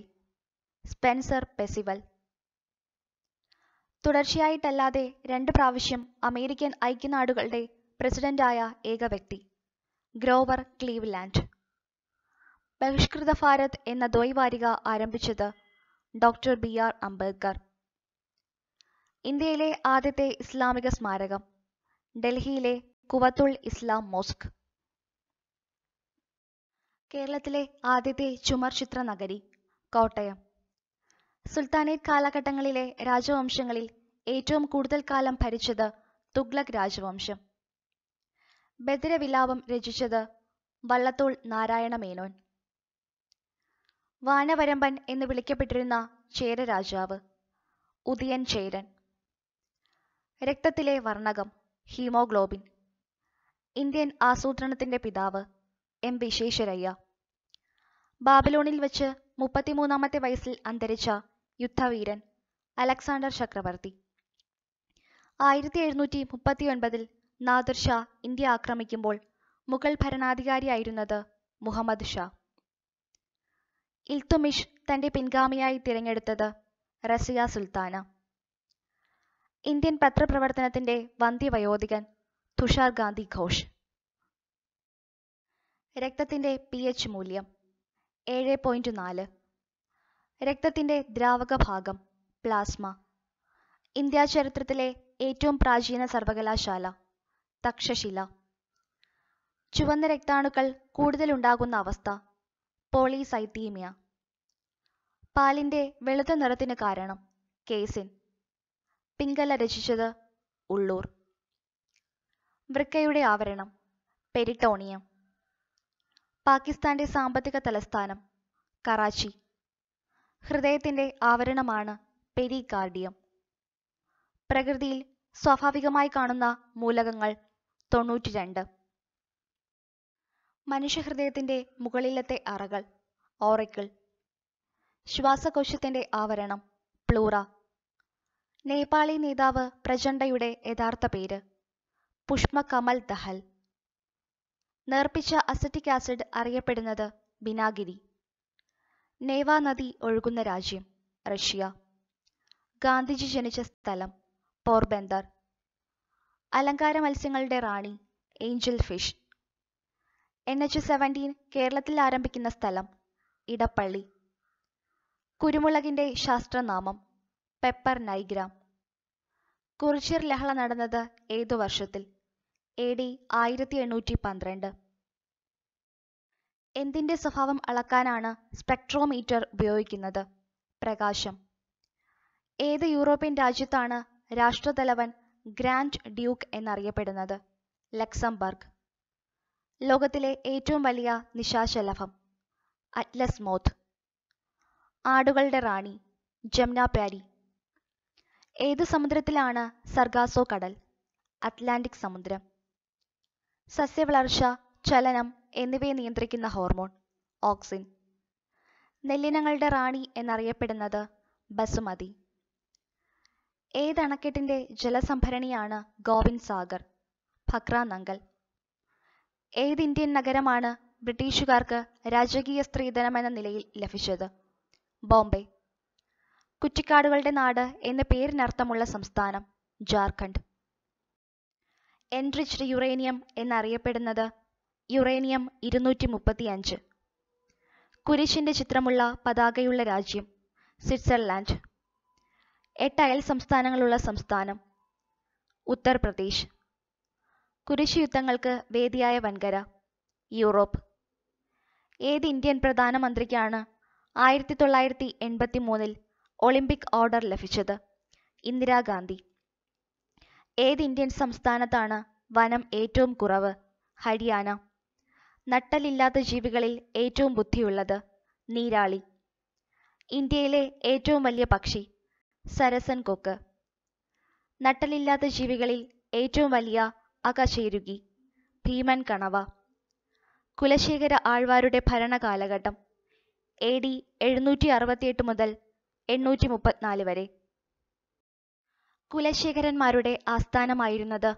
സ്പെൻസർ പെസിവൽ തുടർച്ചയായിട്ടല്ലാതെ രണ്ട് പ്രാവശ്യം അമേരിക്കൻ ഐക്യനാടുകളുടെ പ്രസിഡന്റായ ഏക വ്യക്തി ഗ്രോവർ ക്ലീവ്ലാൻഡ് ബഹിഷ്കൃത ഭാരത് എന്ന ദ്വൈവാരിക ആരംഭിച്ചത് ഡോക്ടർ ബി ആർ അംബേദ്കർ ഇന്ത്യയിലെ ആദ്യത്തെ ഇസ്ലാമിക സ്മാരകം ഡൽഹിയിലെ കുവത്തുൾ ഇസ്ലാം മോസ്ക് കേരളത്തിലെ ആദ്യത്തെ ചുമർ ചിത്ര നഗരി കോട്ടയം സുൽത്താനേറ്റ് കാലഘട്ടങ്ങളിലെ രാജവംശങ്ങളിൽ ഏറ്റവും കൂടുതൽ കാലം ഭരിച്ചത് തുഗ്ലക് രാജവംശം ബദിരവിലാപം രചിച്ചത് വള്ളത്തോൾ നാരായണ മേനോൻ വാനവരമ്പൻ എന്ന് വിളിക്കപ്പെട്ടിരുന്ന ചേര രാജാവ് ഉദയൻ ചേരൻ രക്തത്തിലെ വർണ്ണകം ഹീമോഗ്ലോബിൻ ഇന്ത്യൻ ആസൂത്രണത്തിന്റെ പിതാവ് എം വിശ്വേശ്വരയ്യ ബാബിലോണിൽ വച്ച് മുപ്പത്തിമൂന്നാമത്തെ വയസ്സിൽ അന്തരിച്ച യുദ്ധവീരൻ അലക്സാണ്ടർ ചക്രവർത്തി ആയിരത്തി എഴുന്നൂറ്റി മുപ്പത്തി ഒൻപതിൽ ഷാ ഇന്ത്യ ആക്രമിക്കുമ്പോൾ മുഗൾ ഭരണാധികാരിയായിരുന്നത് മുഹമ്മദ് ഷാ ഇൽത്തുമിഷ് തന്റെ പിൻഗാമിയായി തിരഞ്ഞെടുത്തത് റസിയ സുൽത്താന ഇന്ത്യൻ പത്രപ്രവർത്തനത്തിന്റെ വന്ധ്യവയോധികൻ തുഷാർ ഗാന്ധി ഘോഷ് രക്തത്തിൻ്റെ പി എച്ച് മൂല്യം ഏഴ് പോയിൻറ്റ് നാല് രക്തത്തിൻ്റെ ദ്രാവക ഭാഗം പ്ലാസ്മ ഇന്ത്യാ ചരിത്രത്തിലെ ഏറ്റവും പ്രാചീന സർവകലാശാല തക്ഷശില ചുവന്ന രക്താണുക്കൾ കൂടുതലുണ്ടാകുന്ന അവസ്ഥ പോളിസൈത്തീമിയ പാലിൻ്റെ വെളുത്ത നിറത്തിന് കാരണം കേസിൻ പിങ്കല രചിച്ചത് ഉള്ളൂർ വൃക്കയുടെ ആവരണം പെരിട്ടോണിയം പാകിസ്ഥാന്റെ സാമ്പത്തിക തലസ്ഥാനം കറാച്ചി ഹൃദയത്തിന്റെ ആവരണമാണ് പെരികാർഡിയം പ്രകൃതിയിൽ സ്വാഭാവികമായി കാണുന്ന മൂലകങ്ങൾ തൊണ്ണൂറ്റിരണ്ട് മനുഷ്യഹൃദയത്തിന്റെ മുകളിലത്തെ അറകൾ ഓറക്കിൾ ശ്വാസകോശത്തിന്റെ ആവരണം പ്ലൂറ നേപ്പാളി നേതാവ് പ്രചണ്ഡയുടെ യഥാർത്ഥ പേര് പുഷ്മ കമൽ ദഹൽ നേർപ്പിച്ച അസറ്റിക് ആസിഡ് അറിയപ്പെടുന്നത് ബിനാഗിരി നേവാ നദി ഒഴുകുന്ന രാജ്യം റഷ്യ ഗാന്ധിജി ജനിച്ച സ്ഥലം പോർബന്ദർ അലങ്കാര മത്സ്യങ്ങളുടെ റാണി angel fish N H seventeen കേരളത്തിൽ ആരംഭിക്കുന്ന സ്ഥലം ഇടപ്പള്ളി കുരുമുളകിൻ്റെ ശാസ്ത്രനാമം പെപ്പർ നൈഗ്രാം കുറിച്ചിർ ലഹള നടന്നത് ഏതു വർഷത്തിൽ എ ഡി ആയിരത്തി എണ്ണൂറ്റി പന്ത്രണ്ട് എന്തിൻ്റെ സ്വഭാവം അളക്കാനാണ് സ്പെക്ട്രോമീറ്റർ ഉപയോഗിക്കുന്നത് പ്രകാശം ഏത് യൂറോപ്യൻ രാജ്യത്താണ് രാഷ്ട്രതലവൻ ഗ്രാൻഡ് ഡ്യൂക്ക് എന്നറിയപ്പെടുന്നത് ലക്സംബർഗ് ലോകത്തിലെ ഏറ്റവും വലിയ നിശാശലഭം അറ്റ്ലസ് മോത്ത് ആടുകളുടെ റാണി പാരി ഏത് സമുദ്രത്തിലാണ് സർഗാസോ കടൽ അറ്റ്ലാന്റിക് സമുദ്രം സസ്യവളർച്ച ചലനം എന്നിവയെ നിയന്ത്രിക്കുന്ന ഹോർമോൺ ഓക്സിൻ നെല്ലിനങ്ങളുടെ റാണി എന്നറിയപ്പെടുന്നത് ബസുമതി ഏതണക്കെട്ടിന്റെ ജലസംഭരണിയാണ് ഗോവിന്ദ് സാഗർ ഭക്ര നങ്കൽ ഏത് ഇന്ത്യൻ നഗരമാണ് ബ്രിട്ടീഷുകാർക്ക് രാജകീയ സ്ത്രീധനം എന്ന നിലയിൽ ലഭിച്ചത് ബോംബെ കുറ്റിക്കാടുകളുടെ നാട് എന്ന പേരിനർത്ഥമുള്ള സംസ്ഥാനം ജാർഖണ്ഡ് എൻറിച്ച്ഡ് യുറേനിയം എന്നറിയപ്പെടുന്നത് യുറേനിയം ഇരുന്നൂറ്റി അഞ്ച് കുരിശിന്റെ ചിത്രമുള്ള പതാകയുള്ള രാജ്യം സ്വിറ്റ്സർലാൻഡ് എട്ട് അയൽ സംസ്ഥാനങ്ങളുള്ള സംസ്ഥാനം ഉത്തർപ്രദേശ് കുരിശ് യുദ്ധങ്ങൾക്ക് വേദിയായ വൻകര യൂറോപ്പ് ഏത് ഇന്ത്യൻ പ്രധാനമന്ത്രിക്കാണ് ആയിരത്തി തൊള്ളായിരത്തി എൺപത്തി മൂന്നിൽ ഒളിമ്പിക് ഓർഡർ ലഭിച്ചത് ഇന്ദിരാഗാന്ധി ഏത് ഇന്ത്യൻ സംസ്ഥാനത്താണ് വനം ഏറ്റവും കുറവ് ഹരിയാന നട്ടലില്ലാത്ത ജീവികളിൽ ഏറ്റവും ബുദ്ധിയുള്ളത് നീരാളി ഇന്ത്യയിലെ ഏറ്റവും വലിയ പക്ഷി സരസൻ കൊക്ക് നട്ടലില്ലാത്ത ജീവികളിൽ ഏറ്റവും വലിയ അകശേരുകി ഭീമൻ കണവ കുലശേഖര ആഴ്വാരുടെ ഭരണകാലഘട്ടം എ ഡി എഴുന്നൂറ്റി അറുപത്തിയെട്ട് മുതൽ എണ്ണൂറ്റി മുപ്പത്തിനാല് വരെ കുലശേഖരന്മാരുടെ ആസ്ഥാനമായിരുന്നത്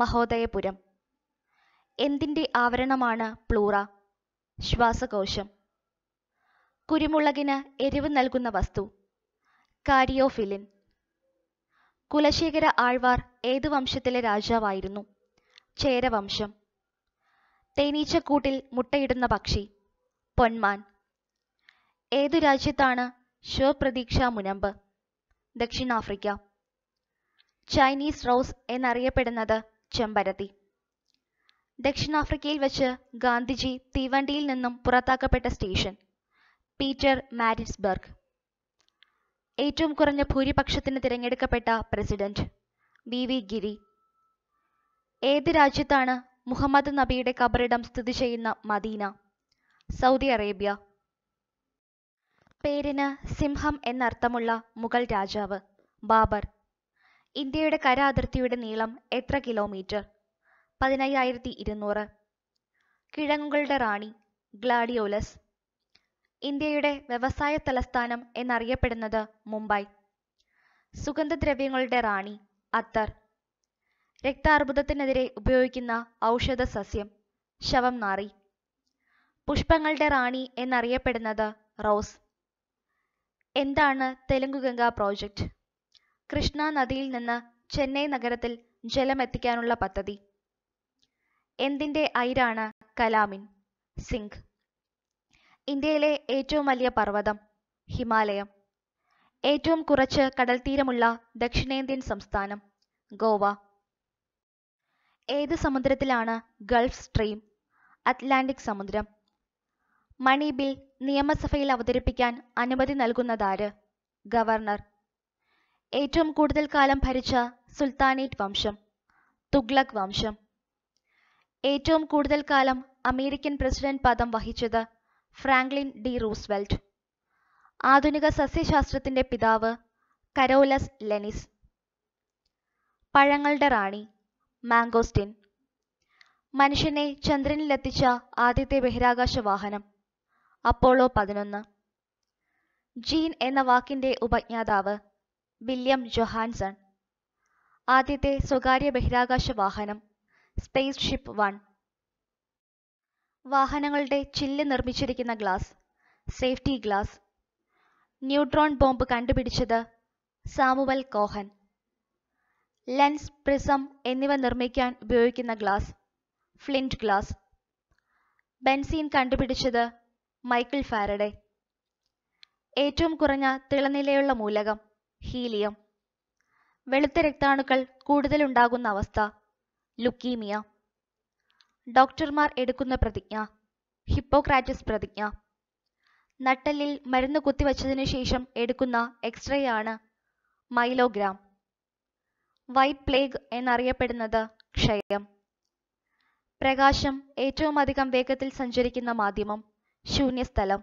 മഹോദയപുരം എന്തിന്റെ ആവരണമാണ് പ്ലൂറ ശ്വാസകോശം കുരുമുളകിന് എരിവ് നൽകുന്ന വസ്തു കാരിയോഫിലിൻ കുലശേഖര ആൾവാർ ഏതു വംശത്തിലെ രാജാവായിരുന്നു ചേരവംശം തേനീച്ചക്കൂട്ടിൽ മുട്ടയിടുന്ന പക്ഷി പൊന്മാൻ ഏതു രാജ്യത്താണ് ശിവപ്രതീക്ഷ മുനമ്പ് ദക്ഷിണാഫ്രിക്ക ചൈനീസ് റോസ് എന്നറിയപ്പെടുന്നത് ചെമ്പരത്തി ദക്ഷിണാഫ്രിക്കയിൽ വെച്ച് ഗാന്ധിജി തീവണ്ടിയിൽ നിന്നും പുറത്താക്കപ്പെട്ട സ്റ്റേഷൻ പീറ്റർ മാരിസ്ബർഗ് ഏറ്റവും കുറഞ്ഞ ഭൂരിപക്ഷത്തിന് തിരഞ്ഞെടുക്കപ്പെട്ട പ്രസിഡന്റ് വി വി ഗിരി ഏത് രാജ്യത്താണ് മുഹമ്മദ് നബിയുടെ കബറിടം സ്ഥിതി ചെയ്യുന്ന മദീന സൗദി അറേബ്യ പേരിന് സിംഹം എന്നർത്ഥമുള്ള മുഗൾ രാജാവ് ബാബർ ഇന്ത്യയുടെ കര അതിർത്തിയുടെ നീളം എത്ര കിലോമീറ്റർ പതിനയ്യായിരത്തി ഇരുന്നൂറ് കിഴങ്ങുകളുടെ റാണി ഗ്ലാഡിയോലസ് ഇന്ത്യയുടെ വ്യവസായ തലസ്ഥാനം എന്നറിയപ്പെടുന്നത് മുംബൈ സുഗന്ധദ്രവ്യങ്ങളുടെ റാണി അത്തർ രക്താർബുദത്തിനെതിരെ ഉപയോഗിക്കുന്ന ഔഷധ സസ്യം ശവം നാറി പുഷ്പങ്ങളുടെ റാണി എന്നറിയപ്പെടുന്നത് റോസ് എന്താണ് തെലുങ്കുഗംഗ പ്രോജക്റ്റ് കൃഷ്ണ നദിയിൽ നിന്ന് ചെന്നൈ നഗരത്തിൽ ജലമെത്തിക്കാനുള്ള പദ്ധതി എന്തിന്റെ ഐരാണ് കലാമിൻ സിംഗ് ഇന്ത്യയിലെ ഏറ്റവും വലിയ പർവ്വതം ഹിമാലയം ഏറ്റവും കുറച്ച് കടൽത്തീരമുള്ള ദക്ഷിണേന്ത്യൻ സംസ്ഥാനം ഗോവ ഏത് സമുദ്രത്തിലാണ് ഗൾഫ് സ്ട്രീം അറ്റ്ലാന്റിക് സമുദ്രം മണി ബിൽ നിയമസഭയിൽ അവതരിപ്പിക്കാൻ അനുമതി നൽകുന്നതാര് ഗവർണർ ഏറ്റവും കൂടുതൽ കാലം ഭരിച്ച സുൽത്താനേറ്റ് വംശം തുഗ്ലക് വംശം ഏറ്റവും കൂടുതൽ കാലം അമേരിക്കൻ പ്രസിഡന്റ് പദം വഹിച്ചത് ഫ്രാങ്ക്ലിൻ ഡി റൂസ്വെൽറ്റ് ആധുനിക സസ്യശാസ്ത്രത്തിന്റെ പിതാവ് കരോലസ് ലെനിസ് പഴങ്ങളുടെ റാണി മാംഗോസ്റ്റിൻ മനുഷ്യനെ ചന്ദ്രനിലെത്തിച്ച ആദ്യത്തെ ബഹിരാകാശ വാഹനം അപ്പോളോ പതിനൊന്ന് ജീൻ എന്ന വാക്കിന്റെ ഉപജ്ഞാതാവ് വില്യം ജൊഹാൻസൺ ആദ്യത്തെ സ്വകാര്യ ബഹിരാകാശ വാഹനം സ്പേസ് ഷിപ്പ് വൺ വാഹനങ്ങളുടെ ചില്ല് നിർമ്മിച്ചിരിക്കുന്ന glass safety glass neutron bomb കണ്ടുപിടിച്ചത് സാമുവൽ കോഹൻ ലെൻസ് പ്രിസം എന്നിവ നിർമ്മിക്കാൻ ഉപയോഗിക്കുന്ന ഗ്ലാസ് ഫ്ലിൻറ്റ് ഗ്ലാസ് ബെൻസീൻ കണ്ടുപിടിച്ചത് മൈക്കിൾ ഫാരഡെ ഏറ്റവും കുറഞ്ഞ തിളനിലയുള്ള മൂലകം ഹീലിയം വെളുത്ത രക്താണുക്കൾ ഉണ്ടാകുന്ന അവസ്ഥ ലുക്കീമിയ ഡോക്ടർമാർ എടുക്കുന്ന പ്രതിജ്ഞ ഹിപ്പോക്രാറ്റിസ് പ്രതിജ്ഞ നട്ടലിൽ മരുന്ന് കുത്തിവച്ചതിനു ശേഷം എടുക്കുന്ന എക്സ്റേ ആണ് മൈലോഗ്രാം വൈറ്റ് പ്ലേഗ് എന്നറിയപ്പെടുന്നത് ക്ഷയം പ്രകാശം ഏറ്റവും അധികം വേഗത്തിൽ സഞ്ചരിക്കുന്ന മാധ്യമം ശൂന്യസ്ഥലം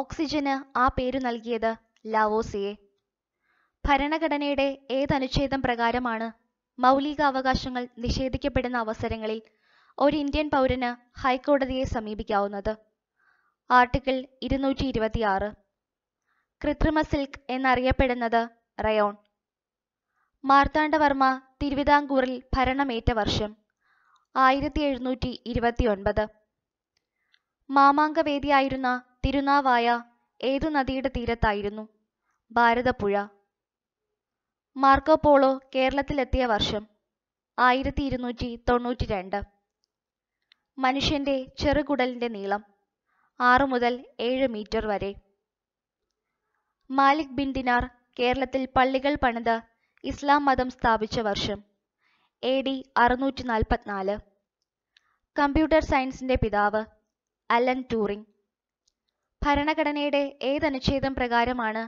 ഓക്സിജന് ആ പേര് നൽകിയത് ലാവോസിയെ ഭരണഘടനയുടെ ഏതനുച്ഛേദം പ്രകാരമാണ് മൗലിക അവകാശങ്ങൾ നിഷേധിക്കപ്പെടുന്ന അവസരങ്ങളിൽ ഒരു ഇന്ത്യൻ പൗരന് ഹൈക്കോടതിയെ സമീപിക്കാവുന്നത് ആർട്ടിക്കിൾ ഇരുന്നൂറ്റി ഇരുപത്തിയാറ് കൃത്രിമ സിൽക്ക് എന്നറിയപ്പെടുന്നത് റയോൺ മാർത്താണ്ഡവർമ്മ തിരുവിതാംകൂറിൽ ഭരണമേറ്റ വർഷം ആയിരത്തി എഴുന്നൂറ്റി ഇരുപത്തിയൊൻപത് മാമാങ്കവേദിയായിരുന്ന തിരുനാവായ ഏതു നദിയുടെ തീരത്തായിരുന്നു ഭാരതപ്പുഴ മാർക്കോ പോളോ കേരളത്തിലെത്തിയ വർഷം ആയിരത്തി ഇരുന്നൂറ്റി തൊണ്ണൂറ്റി രണ്ട് മനുഷ്യന്റെ ചെറുകുടലിന്റെ നീളം ആറു മുതൽ ഏഴ് മീറ്റർ വരെ മാലിക് ബിൻ ദിനാർ കേരളത്തിൽ പള്ളികൾ പണിത് ഇസ്ലാം മതം സ്ഥാപിച്ച വർഷം എ ഡി അറുന്നൂറ്റി നാൽപ്പത്തിനാല് കമ്പ്യൂട്ടർ സയൻസിന്റെ പിതാവ് അലൻ ടൂറിംഗ് ഭരണഘടനയുടെ ഏതനുച്ഛേദം പ്രകാരമാണ്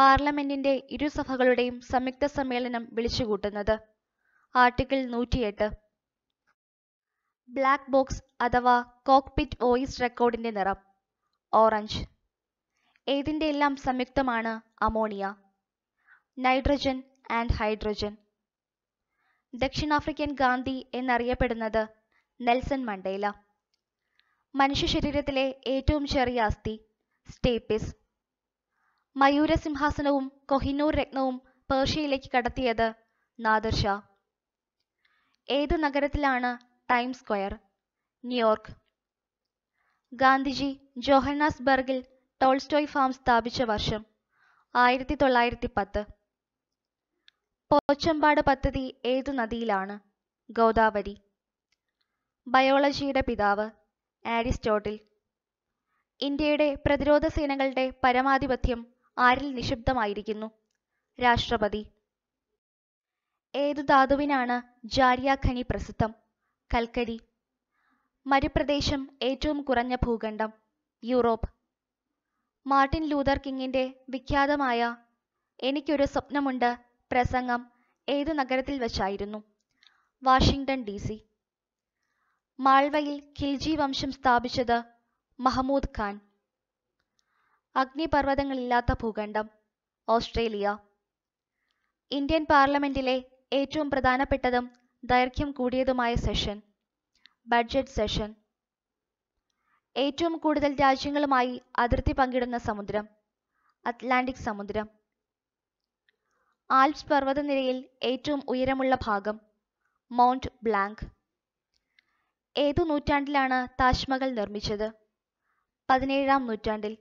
പാർലമെന്റിന്റെ ഇരുസഭകളുടെയും സംയുക്ത സമ്മേളനം വിളിച്ചുകൂട്ടുന്നത് ആർട്ടിക്കിൾ നൂറ്റിയെട്ട് ബ്ലാക്ക് ബോക്സ് അഥവാ കോക്പിറ്റ് വോയിസ് റെക്കോർഡിന്റെ നിറം ഓറഞ്ച് ഏതിൻ്റെ എല്ലാം സംയുക്തമാണ് അമോണിയ നൈട്രജൻ ആൻഡ് ഹൈഡ്രജൻ ദക്ഷിണാഫ്രിക്കൻ ഗാന്ധി എന്നറിയപ്പെടുന്നത് നെൽസൺ മണ്ടേല മനുഷ്യ ശരീരത്തിലെ ഏറ്റവും ചെറിയ അസ്ഥി സ്റ്റേപ്പിസ് മയൂരസിംഹാസനവും കൊഹിനൂർ രത്നവും പേർഷ്യയിലേക്ക് കടത്തിയത് നാദർഷ ഏത് നഗരത്തിലാണ് ടൈം സ്ക്വയർ ന്യൂയോർക്ക് ഗാന്ധിജി ജോഹന്നാസ്ബർഗിൽ ടോൾസ്റ്റോയ് ഫാം സ്ഥാപിച്ച വർഷം ആയിരത്തി തൊള്ളായിരത്തി പത്ത് പോച്ചമ്പാട് പദ്ധതി ഏത് നദിയിലാണ് ഗോദാവരി ബയോളജിയുടെ പിതാവ് ആരിസ്റ്റോട്ടിൽ ഇന്ത്യയുടെ പ്രതിരോധ സേനകളുടെ പരമാധിപത്യം ആരിൽ നിഷിബ്ധമായിരിക്കുന്നു രാഷ്ട്രപതി ഏതു ധാതുവിനാണ് ജാരിയ ഖനി പ്രസിദ്ധം കൽക്കരി മരുപ്രദേശം ഏറ്റവും കുറഞ്ഞ ഭൂഖണ്ഡം യൂറോപ്പ് മാർട്ടിൻ ലൂതർ കിങ്ങിന്റെ വിഖ്യാതമായ എനിക്കൊരു സ്വപ്നമുണ്ട് പ്രസംഗം ഏതു നഗരത്തിൽ വച്ചായിരുന്നു വാഷിംഗ്ടൺ ഡി മാൾവയിൽ ഖിൽജി വംശം സ്ഥാപിച്ചത് മഹമൂദ് ഖാൻ അഗ്നിപർവ്വതങ്ങളില്ലാത്ത ഭൂഖണ്ഡം ഓസ്ട്രേലിയ ഇന്ത്യൻ പാർലമെന്റിലെ ഏറ്റവും പ്രധാനപ്പെട്ടതും ദൈർഘ്യം കൂടിയതുമായ സെഷൻ ബഡ്ജറ്റ് സെഷൻ ഏറ്റവും കൂടുതൽ രാജ്യങ്ങളുമായി അതിർത്തി പങ്കിടുന്ന സമുദ്രം അറ്റ്ലാന്റിക് സമുദ്രം ആൽപ്സ് പർവ്വതനിരയിൽ ഏറ്റവും ഉയരമുള്ള ഭാഗം മൗണ്ട് ബ്ലാങ്ക് ഏതു നൂറ്റാണ്ടിലാണ് താജ്മഹൽ നിർമ്മിച്ചത് പതിനേഴാം നൂറ്റാണ്ടിൽ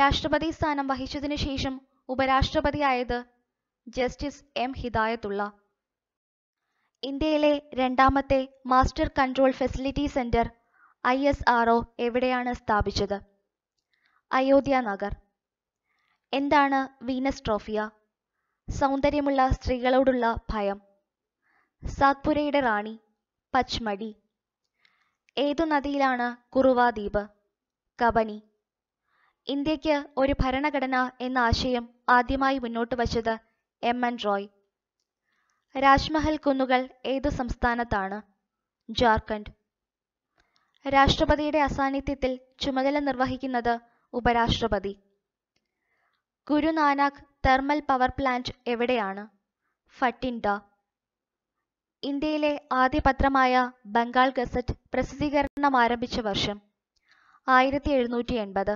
രാഷ്ട്രപതി സ്ഥാനം വഹിച്ചതിനു ശേഷം ഉപരാഷ്ട്രപതിയായത് ജസ്റ്റിസ് എം ഹിദായത്തുള്ള ഇന്ത്യയിലെ രണ്ടാമത്തെ master control facility centre I S R O എവിടെയാണ് സ്ഥാപിച്ചത് അയോധ്യ നഗർ എന്താണ് വീനസ് ട്രോഫിയ സൗന്ദര്യമുള്ള സ്ത്രീകളോടുള്ള ഭയം സാത്പുരയുടെ റാണി പച്മടി ഏതു നദിയിലാണ് കുറുവ ദ്വീപ് കബനി ഇന്ത്യക്ക് ഒരു ഭരണഘടന എന്ന ആശയം ആദ്യമായി മുന്നോട്ട് വച്ചത് എം എൻ റോയ് രാജ്മഹൽ കുന്നുകൾ ഏതു സംസ്ഥാനത്താണ് ജാർഖണ്ഡ് രാഷ്ട്രപതിയുടെ അസാന്നിധ്യത്തിൽ ചുമതല നിർവഹിക്കുന്നത് ഉപരാഷ്ട്രപതി ഗുരുനാനാക്ക് തെർമൽ പവർ പ്ലാന്റ് എവിടെയാണ് ഫട്ടിൻഡ ഇന്ത്യയിലെ ആദ്യ പത്രമായ ബംഗാൾ ഗസറ്റ് പ്രസിദ്ധീകരണം ആരംഭിച്ച വർഷം ആയിരത്തി എഴുന്നൂറ്റി എൺപത്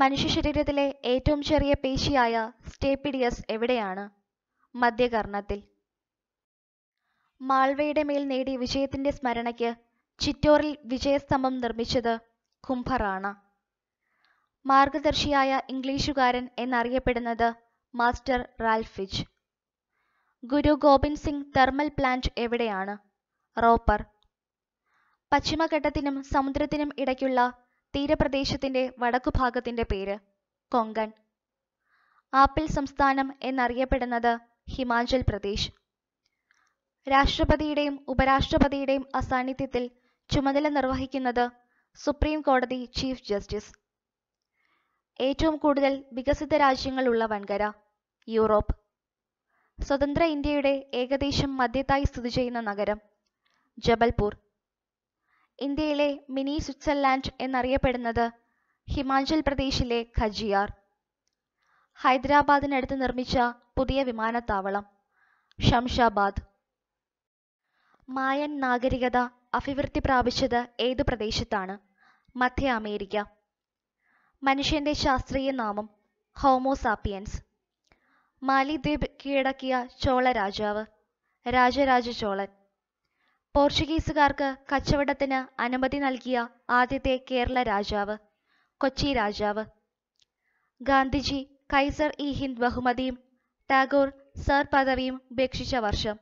മനുഷ്യ ശരീരത്തിലെ ഏറ്റവും ചെറിയ പേശിയായ സ്റ്റേപ്പിഡിയസ് എവിടെയാണ് മധ്യകർണത്തിൽ മാൾവയുടെ മേൽ നേടിയ വിജയത്തിന്റെ സ്മരണയ്ക്ക് ചിറ്റോറിൽ വിജയസ്തംഭം നിർമ്മിച്ചത് കുംഭറാണ് മാർഗദർശിയായ ഇംഗ്ലീഷുകാരൻ എന്നറിയപ്പെടുന്നത് master Ralph Fitch Guru Gobind Singh thermal plant എവിടെയാണ് റോപ്പർ പശ്ചിമഘട്ടത്തിനും സമുദ്രത്തിനും ഇടയ്ക്കുള്ള തീരപ്രദേശത്തിന്റെ വടക്കുഭാഗത്തിന്റെ പേര് കൊങ്കൺ ആപ്പിൾ സംസ്ഥാനം എന്നറിയപ്പെടുന്നത് ഹിമാചൽ പ്രദേശ് രാഷ്ട്രപതിയുടെയും ഉപരാഷ്ട്രപതിയുടെയും അസാന്നിധ്യത്തിൽ ചുമതല നിർവഹിക്കുന്നത് സുപ്രീം കോടതി ചീഫ് ജസ്റ്റിസ് ഏറ്റവും കൂടുതൽ വികസിത രാജ്യങ്ങളുള്ള വൻകര യൂറോപ്പ് സ്വതന്ത്ര ഇന്ത്യയുടെ ഏകദേശം മധ്യത്തായി സ്ഥിതി ചെയ്യുന്ന നഗരം ജബൽപൂർ ഇന്ത്യയിലെ മിനി സ്വിറ്റ്സർലാൻഡ് എന്നറിയപ്പെടുന്നത് ഹിമാചൽ പ്രദേശിലെ ഖജിയാർ ഹൈദരാബാദിനടുത്ത് നിർമ്മിച്ച പുതിയ വിമാനത്താവളം ഷംഷാബാദ് മായൻ നാഗരികത അഭിവൃദ്ധി പ്രാപിച്ചത് ഏതു പ്രദേശത്താണ് മധ്യ അമേരിക്ക മനുഷ്യന്റെ ശാസ്ത്രീയ നാമം ഹോമോസാപ്പിയൻസ് മാലിദ്വീപ് കീഴടക്കിയ ചോള രാജാവ് രാജരാജ ചോളൻ പോർച്ചുഗീസുകാർക്ക് കച്ചവടത്തിന് അനുമതി നൽകിയ ആദ്യത്തെ കേരള രാജാവ് കൊച്ചി രാജാവ് ഗാന്ധിജി കൈസർ ഇ ഹിന്ദ് ബഹുമതിയും ടാഗോർ സർ പദവിയും ഉപേക്ഷിച്ച വർഷം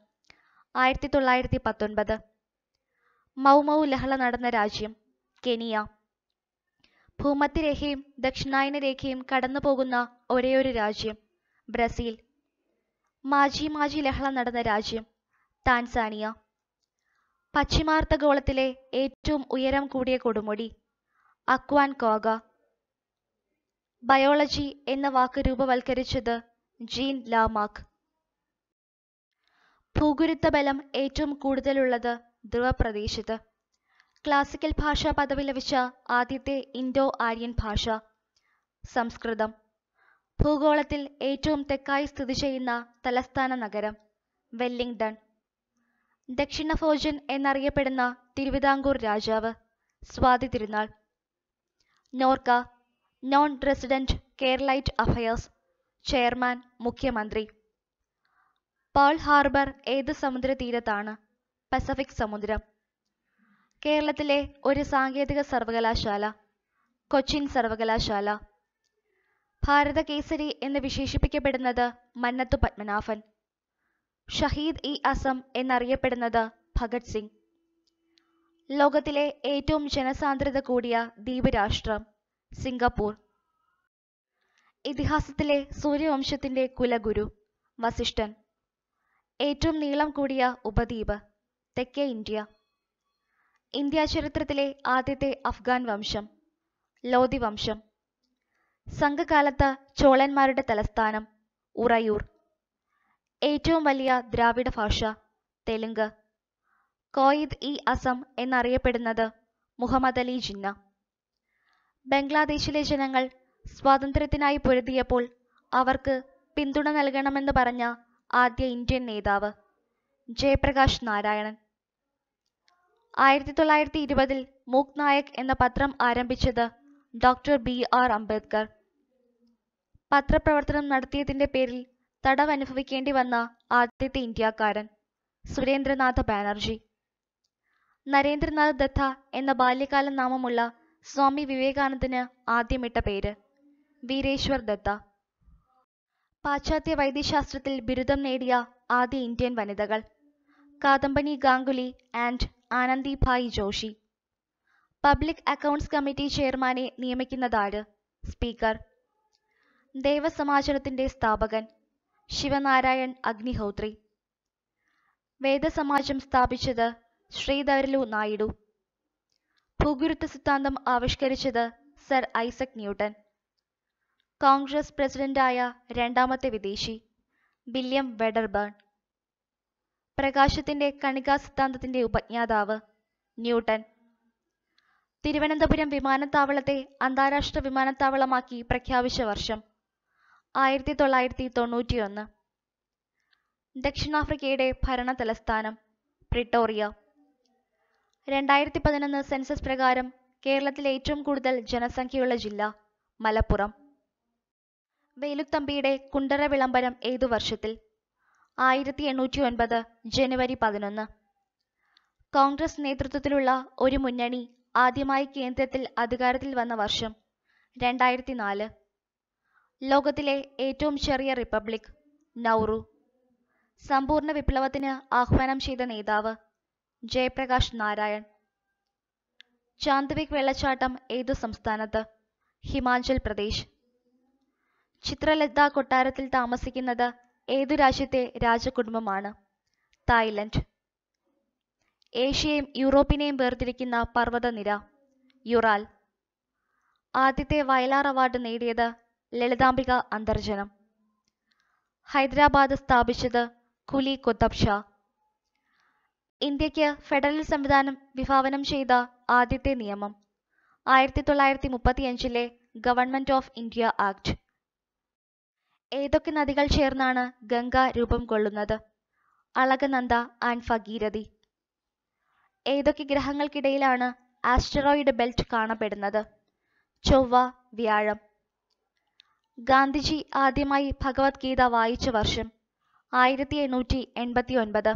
ആയിരത്തി തൊള്ളായിരത്തി പത്തൊൻപത് മൗമൗ ലഹള നടന്ന രാജ്യം കെനിയ ഭൂമത്തിരേഖയും ദക്ഷിണായന രേഖയും കടന്നു പോകുന്ന ഒരേയൊരു രാജ്യം ബ്രസീൽ മാജി മാജി ലഹള നടന്ന രാജ്യം താൻസാനിയ പശ്ചിമാർദ്ധഗോളത്തിലെ ഏറ്റവും ഉയരം കൂടിയ കൊടുമുടി അക്വാൻ കോഗ ബയോളജി എന്ന വാക്ക് രൂപവൽക്കരിച്ചത് ജീൻ ലാമാക് ഭൂഗുരുത്വ ബലം ഏറ്റവും കൂടുതലുള്ളത് ധ്രുവപ്രദേശത്ത് ക്ലാസിക്കൽ ഭാഷാ പദവി ലഭിച്ച ആദ്യത്തെ ഇൻഡോ ആര്യൻ ഭാഷ സംസ്കൃതം ഭൂഗോളത്തിൽ ഏറ്റവും തെക്കായി സ്ഥിതി ചെയ്യുന്ന തലസ്ഥാന നഗരം വെല്ലിംഗ്ടൺ ദക്ഷിണ ഫോജൻ എന്നറിയപ്പെടുന്ന തിരുവിതാംകൂർ രാജാവ് Swathi Thirunal NORKA non resident Keralite affairs chairman മുഖ്യമന്ത്രി പേൾ ഹാർബർ ഏത് സമുദ്രതീരത്താണ് പസഫിക് സമുദ്രം കേരളത്തിലെ ഒരു സാങ്കേതിക സർവകലാശാല കൊച്ചിൻ സർവകലാശാല ഭാരത കേസരി എന്ന് വിശേഷിപ്പിക്കപ്പെടുന്നത് മന്നത്തു പത്മനാഭൻ ഷഹീദ് ഇ അസം എന്നറിയപ്പെടുന്നത് ഭഗത് സിംഗ് ലോകത്തിലെ ഏറ്റവും ജനസാന്ദ്രത കൂടിയ ദ്വീപ് രാഷ്ട്രം സിംഗപ്പൂർ ഇതിഹാസത്തിലെ സൂര്യവംശത്തിന്റെ കുലഗുരു വസിഷ്ഠൻ ഏറ്റവും നീളം കൂടിയ ഉപദ്വീപ് തെക്കേ ഇന്ത്യ ഇന്ത്യാ ചരിത്രത്തിലെ ആദ്യത്തെ അഫ്ഗാൻ വംശം ലോധി വംശം സംഘകാലത്ത് ചോളന്മാരുടെ തലസ്ഥാനം ഉറയൂർ ഏറ്റവും വലിയ ദ്രാവിഡ ഭാഷ തെലുങ്ക് കോയിദ് ഇ അസം എന്നറിയപ്പെടുന്നത് മുഹമ്മദ് അലി ജിന്ന ബംഗ്ലാദേശിലെ ജനങ്ങൾ സ്വാതന്ത്ര്യത്തിനായി പൊരുതിയപ്പോൾ അവർക്ക് പിന്തുണ നൽകണമെന്ന് പറഞ്ഞ ആദ്യ ഇന്ത്യൻ നേതാവ് ജയപ്രകാശ് നാരായണൻ ആയിരത്തി തൊള്ളായിരത്തി ഇരുപതിൽ മൂക് നായക് എന്ന പത്രം ആരംഭിച്ചത് ഡോക്ടർ ബി ആർ അംബേദ്കർ പത്രപ്രവർത്തനം നടത്തിയതിന്റെ പേരിൽ തടവനുഭവിക്കേണ്ടി വന്ന ആദ്യത്തെ ഇന്ത്യക്കാരൻ സുരേന്ദ്രനാഥ ബാനർജി നരേന്ദ്രനാഥ് ദത്ത എന്ന ബാല്യകാല നാമമുള്ള സ്വാമി വിവേകാനന്ദന് ആദ്യമിട്ട പേര് വീരേശ്വർ ദത്ത പാശ്ചാത്യ വൈദ്യശാസ്ത്രത്തിൽ ബിരുദം നേടിയ ആദ്യ ഇന്ത്യൻ വനിതകൾ Kadambini Ganguly and Anandibai Joshi public accounts committee ചെയർമാനെ നിയമിക്കുന്നതാര് സ്പീക്കർ ദേവസമാജനത്തിന്റെ സ്ഥാപകൻ ശിവനാരായൺ അഗ്നിഹോത്രി വേദസമാജം സ്ഥാപിച്ചത് ശ്രീധരലു നായിഡു ഭൂഗുരുത്വ സിദ്ധാന്തം ആവിഷ്കരിച്ചത് സർ ഐസക് ന്യൂട്ടൺ കോൺഗ്രസ് പ്രസിഡന്റായ രണ്ടാമത്തെ വിദേശി വില്യം വെഡർബേൺ പ്രകാശത്തിന്റെ കണികാ സിദ്ധാന്തത്തിന്റെ ഉപജ്ഞാതാവ് ന്യൂട്ടൺ തിരുവനന്തപുരം വിമാനത്താവളത്തെ അന്താരാഷ്ട്ര വിമാനത്താവളമാക്കി പ്രഖ്യാപിച്ച വർഷം ആയിരത്തി തൊള്ളായിരത്തി തൊണ്ണൂറ്റിയൊന്ന് ദക്ഷിണാഫ്രിക്കയുടെ ഭരണ തലസ്ഥാനം പ്രിട്ടോറിയ രണ്ടായിരത്തി പതിനൊന്ന് സെൻസസ് പ്രകാരം കേരളത്തിൽ ഏറ്റവും കൂടുതൽ ജനസംഖ്യയുള്ള ജില്ല മലപ്പുറം വേലുത്തമ്പിയുടെ കുണ്ടറ വിളംബരം ഏതു വർഷത്തിൽ ആയിരത്തി എണ്ണൂറ്റി ഒൻപത് ജനുവരി പതിനൊന്ന് കോൺഗ്രസ് നേതൃത്വത്തിലുള്ള ഒരു മുന്നണി ആദ്യമായി കേന്ദ്രത്തിൽ അധികാരത്തിൽ വന്ന വർഷം രണ്ടായിരത്തി നാല് ലോകത്തിലെ ഏറ്റവും ചെറിയ റിപ്പബ്ലിക് നൗറു സമ്പൂർണ്ണ വിപ്ലവത്തിന് ആഹ്വാനം ചെയ്ത നേതാവ് ജയപ്രകാശ് നാരായൺ ചാന്ദ്വിക് വെള്ളച്ചാട്ടം ഏത് സംസ്ഥാനത്ത് ഹിമാചൽ പ്രദേശ് ചിത്രലത കൊട്ടാരത്തിൽ താമസിക്കുന്നത് ഏതു രാജ്യത്തെ രാജകുടുംബമാണ് തായ്ലൻഡ് ഏഷ്യയും യൂറോപ്പിനെയും വേർതിരിക്കുന്ന പർവ്വതനിര യുറാൽ ആദ്യത്തെ വയലാർ അവാർഡ് നേടിയത് ലളിതാംബിക അന്തർജനം ഹൈദരാബാദ് സ്ഥാപിച്ചത് കുലി കുത്തബ് ഷാ ഇന്ത്യക്ക് ഫെഡറൽ സംവിധാനം വിഭാവനം ചെയ്ത ആദ്യത്തെ നിയമം ആയിരത്തി തൊള്ളായിരത്തി മുപ്പത്തിയഞ്ചിലെ ഗവൺമെന്റ് ഓഫ് ഇന്ത്യ ആക്ട് ഏതൊക്കെ നദികൾ ചേർന്നാണ് ഗംഗ രൂപം കൊള്ളുന്നത് അളകനന്ദ ആൻഡ് ഭഗീരഥി ഏതൊക്കെ ഗ്രഹങ്ങൾക്കിടയിലാണ് ആസ്റ്ററോയിഡ് ബെൽറ്റ് കാണപ്പെടുന്നത് ചൊവ്വ വ്യാഴം ഗാന്ധിജി ആദ്യമായി ഭഗവത്ഗീത വായിച്ച വർഷം ആയിരത്തി എണ്ണൂറ്റി എൺപത്തി ഒൻപത്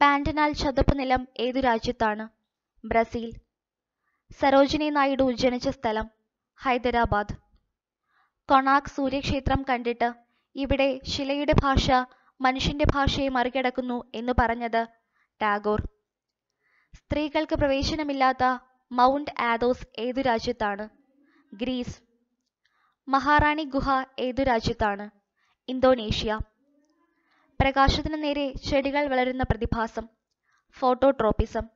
പാൻഡനാൽ ചതുപ്പ് നിലം ഏതു രാജ്യത്താണ് ബ്രസീൽ സരോജിനി നായിഡു ജനിച്ച സ്ഥലം ഹൈദരാബാദ് കൊണാക് സൂര്യക്ഷേത്രം കണ്ടിട്ട് ഇവിടെ ശിലയുടെ ഭാഷ മനുഷ്യന്റെ ഭാഷയെ മറികടക്കുന്നു എന്ന് പറഞ്ഞത് ടാഗോർ സ്ത്രീകൾക്ക് പ്രവേശനമില്ലാത്ത മൗണ്ട് ആദോസ് ഏതു രാജ്യത്താണ് ഗ്രീസ് മഹാറാണി ഗുഹ ഏതു രാജ്യത്താണ് ഇന്തോനേഷ്യ പ്രകാശത്തിന് നേരെ ചെടികൾ വളരുന്ന പ്രതിഭാസം ഫോട്ടോട്രോപ്പിസം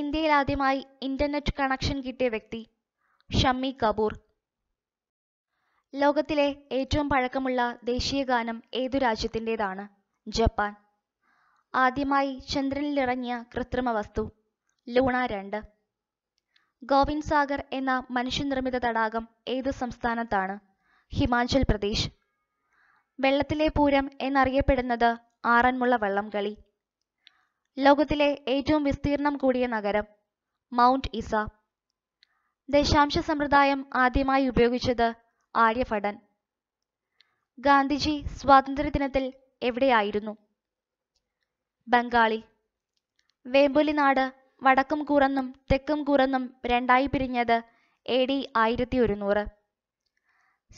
ഇന്ത്യയിൽ ആദ്യമായി ഇന്റർനെറ്റ് കണക്ഷൻ കിട്ടിയ വ്യക്തി ഷമ്മി കപൂർ ലോകത്തിലെ ഏറ്റവും പഴക്കമുള്ള ദേശീയ ഗാനം ഏതു രാജ്യത്തിൻ്റെതാണ് ജപ്പാൻ ആദ്യമായി ചന്ദ്രനിലിറങ്ങിയ കൃത്രിമ വസ്തു ലൂണ രണ്ട് ഗോവിന്ദ് സാഗർ എന്ന മനുഷ്യനിർമ്മിത തടാകം ഏത് സംസ്ഥാനത്താണ് ഹിമാചൽ പ്രദേശ് വെള്ളത്തിലെ പൂരം എന്നറിയപ്പെടുന്നത് ആറന്മുള കളി ലോകത്തിലെ ഏറ്റവും വിസ്തീർണം കൂടിയ നഗരം മൗണ്ട് ഇസ ദശാംശ സമ്പ്രദായം ആദ്യമായി ഉപയോഗിച്ചത് ആര്യഭടൻ ഗാന്ധിജി സ്വാതന്ത്ര്യ ദിനത്തിൽ എവിടെയായിരുന്നു ബംഗാളി വേമ്പുലിനാട് വടക്കും കൂറെന്നും തെക്കും കൂറെന്നും രണ്ടായി പിരിഞ്ഞത് എ ഡി ആയിരത്തി ഒരുന്നൂറ്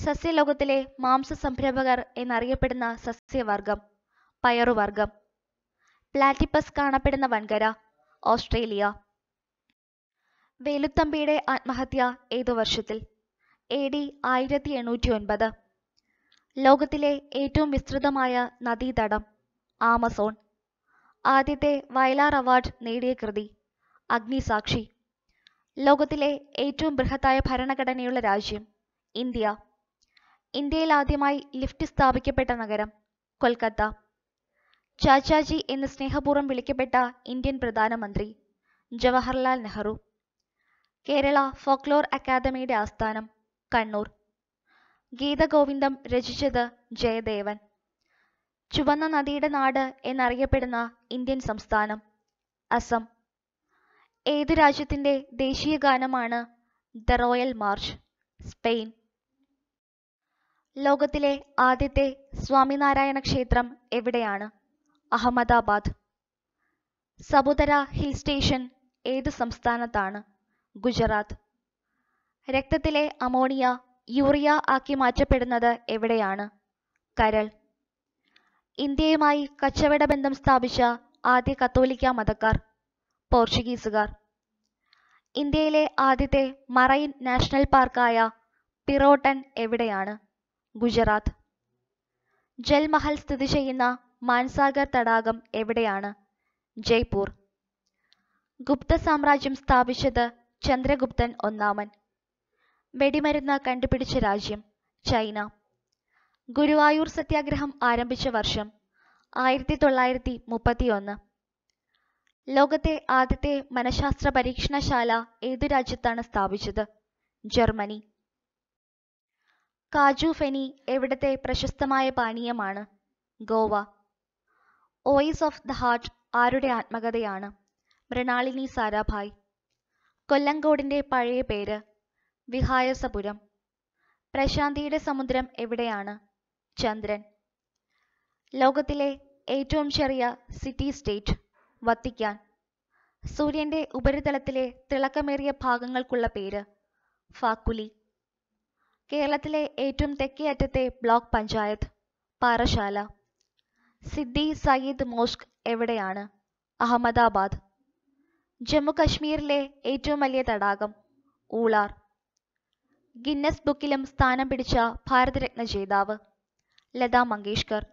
സസ്യലോകത്തിലെ മാംസ സംരംഭകർ എന്നറിയപ്പെടുന്ന സസ്യവർഗം പയറുവർഗം പ്ലാറ്റിപ്പസ് കാണപ്പെടുന്ന വൻകര ഓസ്ട്രേലിയ വേലുത്തമ്പിയുടെ ആത്മഹത്യ ഏതു വർഷത്തിൽ എ ഡി ആയിരത്തി എണ്ണൂറ്റി ഒൻപത് ലോകത്തിലെ ഏറ്റവും വിസ്തൃതമായ നദീതടം ആമസോൺ ആദ്യത്തെ വയലാർ അവാർഡ് നേടിയ കൃതി അഗ്നിസാക്ഷി ലോകത്തിലെ ഏറ്റവും ബൃഹത്തായ ഭരണഘടനയുള്ള രാജ്യം ഇന്ത്യ ഇന്ത്യയിൽ ആദ്യമായി ലിഫ്റ്റ് സ്ഥാപിക്കപ്പെട്ട നഗരം കൊൽക്കത്ത ചാച്ചാജി എന്ന് സ്നേഹപൂർവ്വം വിളിക്കപ്പെട്ട ഇന്ത്യൻ പ്രധാനമന്ത്രി ജവഹർലാൽ നെഹ്റു കേരള ഫോക്ലോർ അക്കാദമിയുടെ ആസ്ഥാനം കണ്ണൂർ ഗീതഗോവിന്ദം രചിച്ചത് ജയദേവൻ ചുവന്ന നദിയുടെ നാട് എന്നറിയപ്പെടുന്ന ഇന്ത്യൻ സംസ്ഥാനം അസം ഏത് രാജ്യത്തിന്റെ ദേശീയ ഗാനമാണ് ദ റോയൽ മാർച്ച് സ്പെയിൻ ലോകത്തിലെ ആദ്യത്തെ സ്വാമിനാരായണ ക്ഷേത്രം എവിടെയാണ് അഹമ്മദാബാദ് സബുദര ഹിൽ സ്റ്റേഷൻ ഏത് സംസ്ഥാനത്താണ് ഗുജറാത്ത് രക്തത്തിലെ അമോണിയ യൂറിയ ആക്കി മാറ്റപ്പെടുന്നത് എവിടെയാണ് കരൾ ഇന്ത്യയുമായി കച്ചവട ബന്ധം സ്ഥാപിച്ച ആദ്യ കത്തോലിക്ക മതക്കാർ പോർച്ചുഗീസുകാർ ഇന്ത്യയിലെ ആദ്യത്തെ മറൈൻ നാഷണൽ പാർക്കായ പിറോട്ടൻ എവിടെയാണ് ഗുജറാത്ത് ജൽമഹൽ സ്ഥിതി ചെയ്യുന്ന മാൻസാഗർ തടാകം എവിടെയാണ് ജയ്പൂർ ഗുപ്ത സാമ്രാജ്യം സ്ഥാപിച്ചത് ചന്ദ്രഗുപ്തൻ ഒന്നാമൻ വെടിമരുന്ന് കണ്ടുപിടിച്ച രാജ്യം ചൈന ഗുരുവായൂർ സത്യാഗ്രഹം ആരംഭിച്ച വർഷം ആയിരത്തി തൊള്ളായിരത്തി മുപ്പത്തിയൊന്ന് ലോകത്തെ ആദ്യത്തെ മനഃശാസ്ത്ര പരീക്ഷണശാല ഏത് രാജ്യത്താണ് സ്ഥാപിച്ചത് ജർമ്മനി കാജു ഫെനി എവിടത്തെ പ്രശസ്തമായ പാനീയമാണ് Goa voice of the heart ആരുടെ ആത്മകഥയാണ് മൃണാളിനി സാരാഭായ് കൊല്ലങ്കോടിന്റെ പഴയ പേര് വിഹായസപുരം പ്രശാന്തിയുടെ സമുദ്രം എവിടെയാണ് ചന്ദ്രൻ ലോകത്തിലെ ഏറ്റവും ചെറിയ സിറ്റി സ്റ്റേറ്റ് വത്തിക്കാൻ സൂര്യന്റെ ഉപരിതലത്തിലെ തിളക്കമേറിയ ഭാഗങ്ങൾക്കുള്ള പേര് ഫാക്കുലി കേരളത്തിലെ ഏറ്റവും തെക്കേ അറ്റത്തെ ബ്ലോക്ക് പഞ്ചായത്ത് പാറശാല സിദ്ദി സയ്യിദ് മോസ്ക് എവിടെയാണ് അഹമ്മദാബാദ് ജമ്മു കശ്മീരിലെ ഏറ്റവും വലിയ തടാകം ഊളാർ ഗിന്നസ് ബുക്കിലും സ്ഥാനം പിടിച്ച ഭാരതരത്ന ജേതാവ് ലതാ മങ്കേഷ്കർ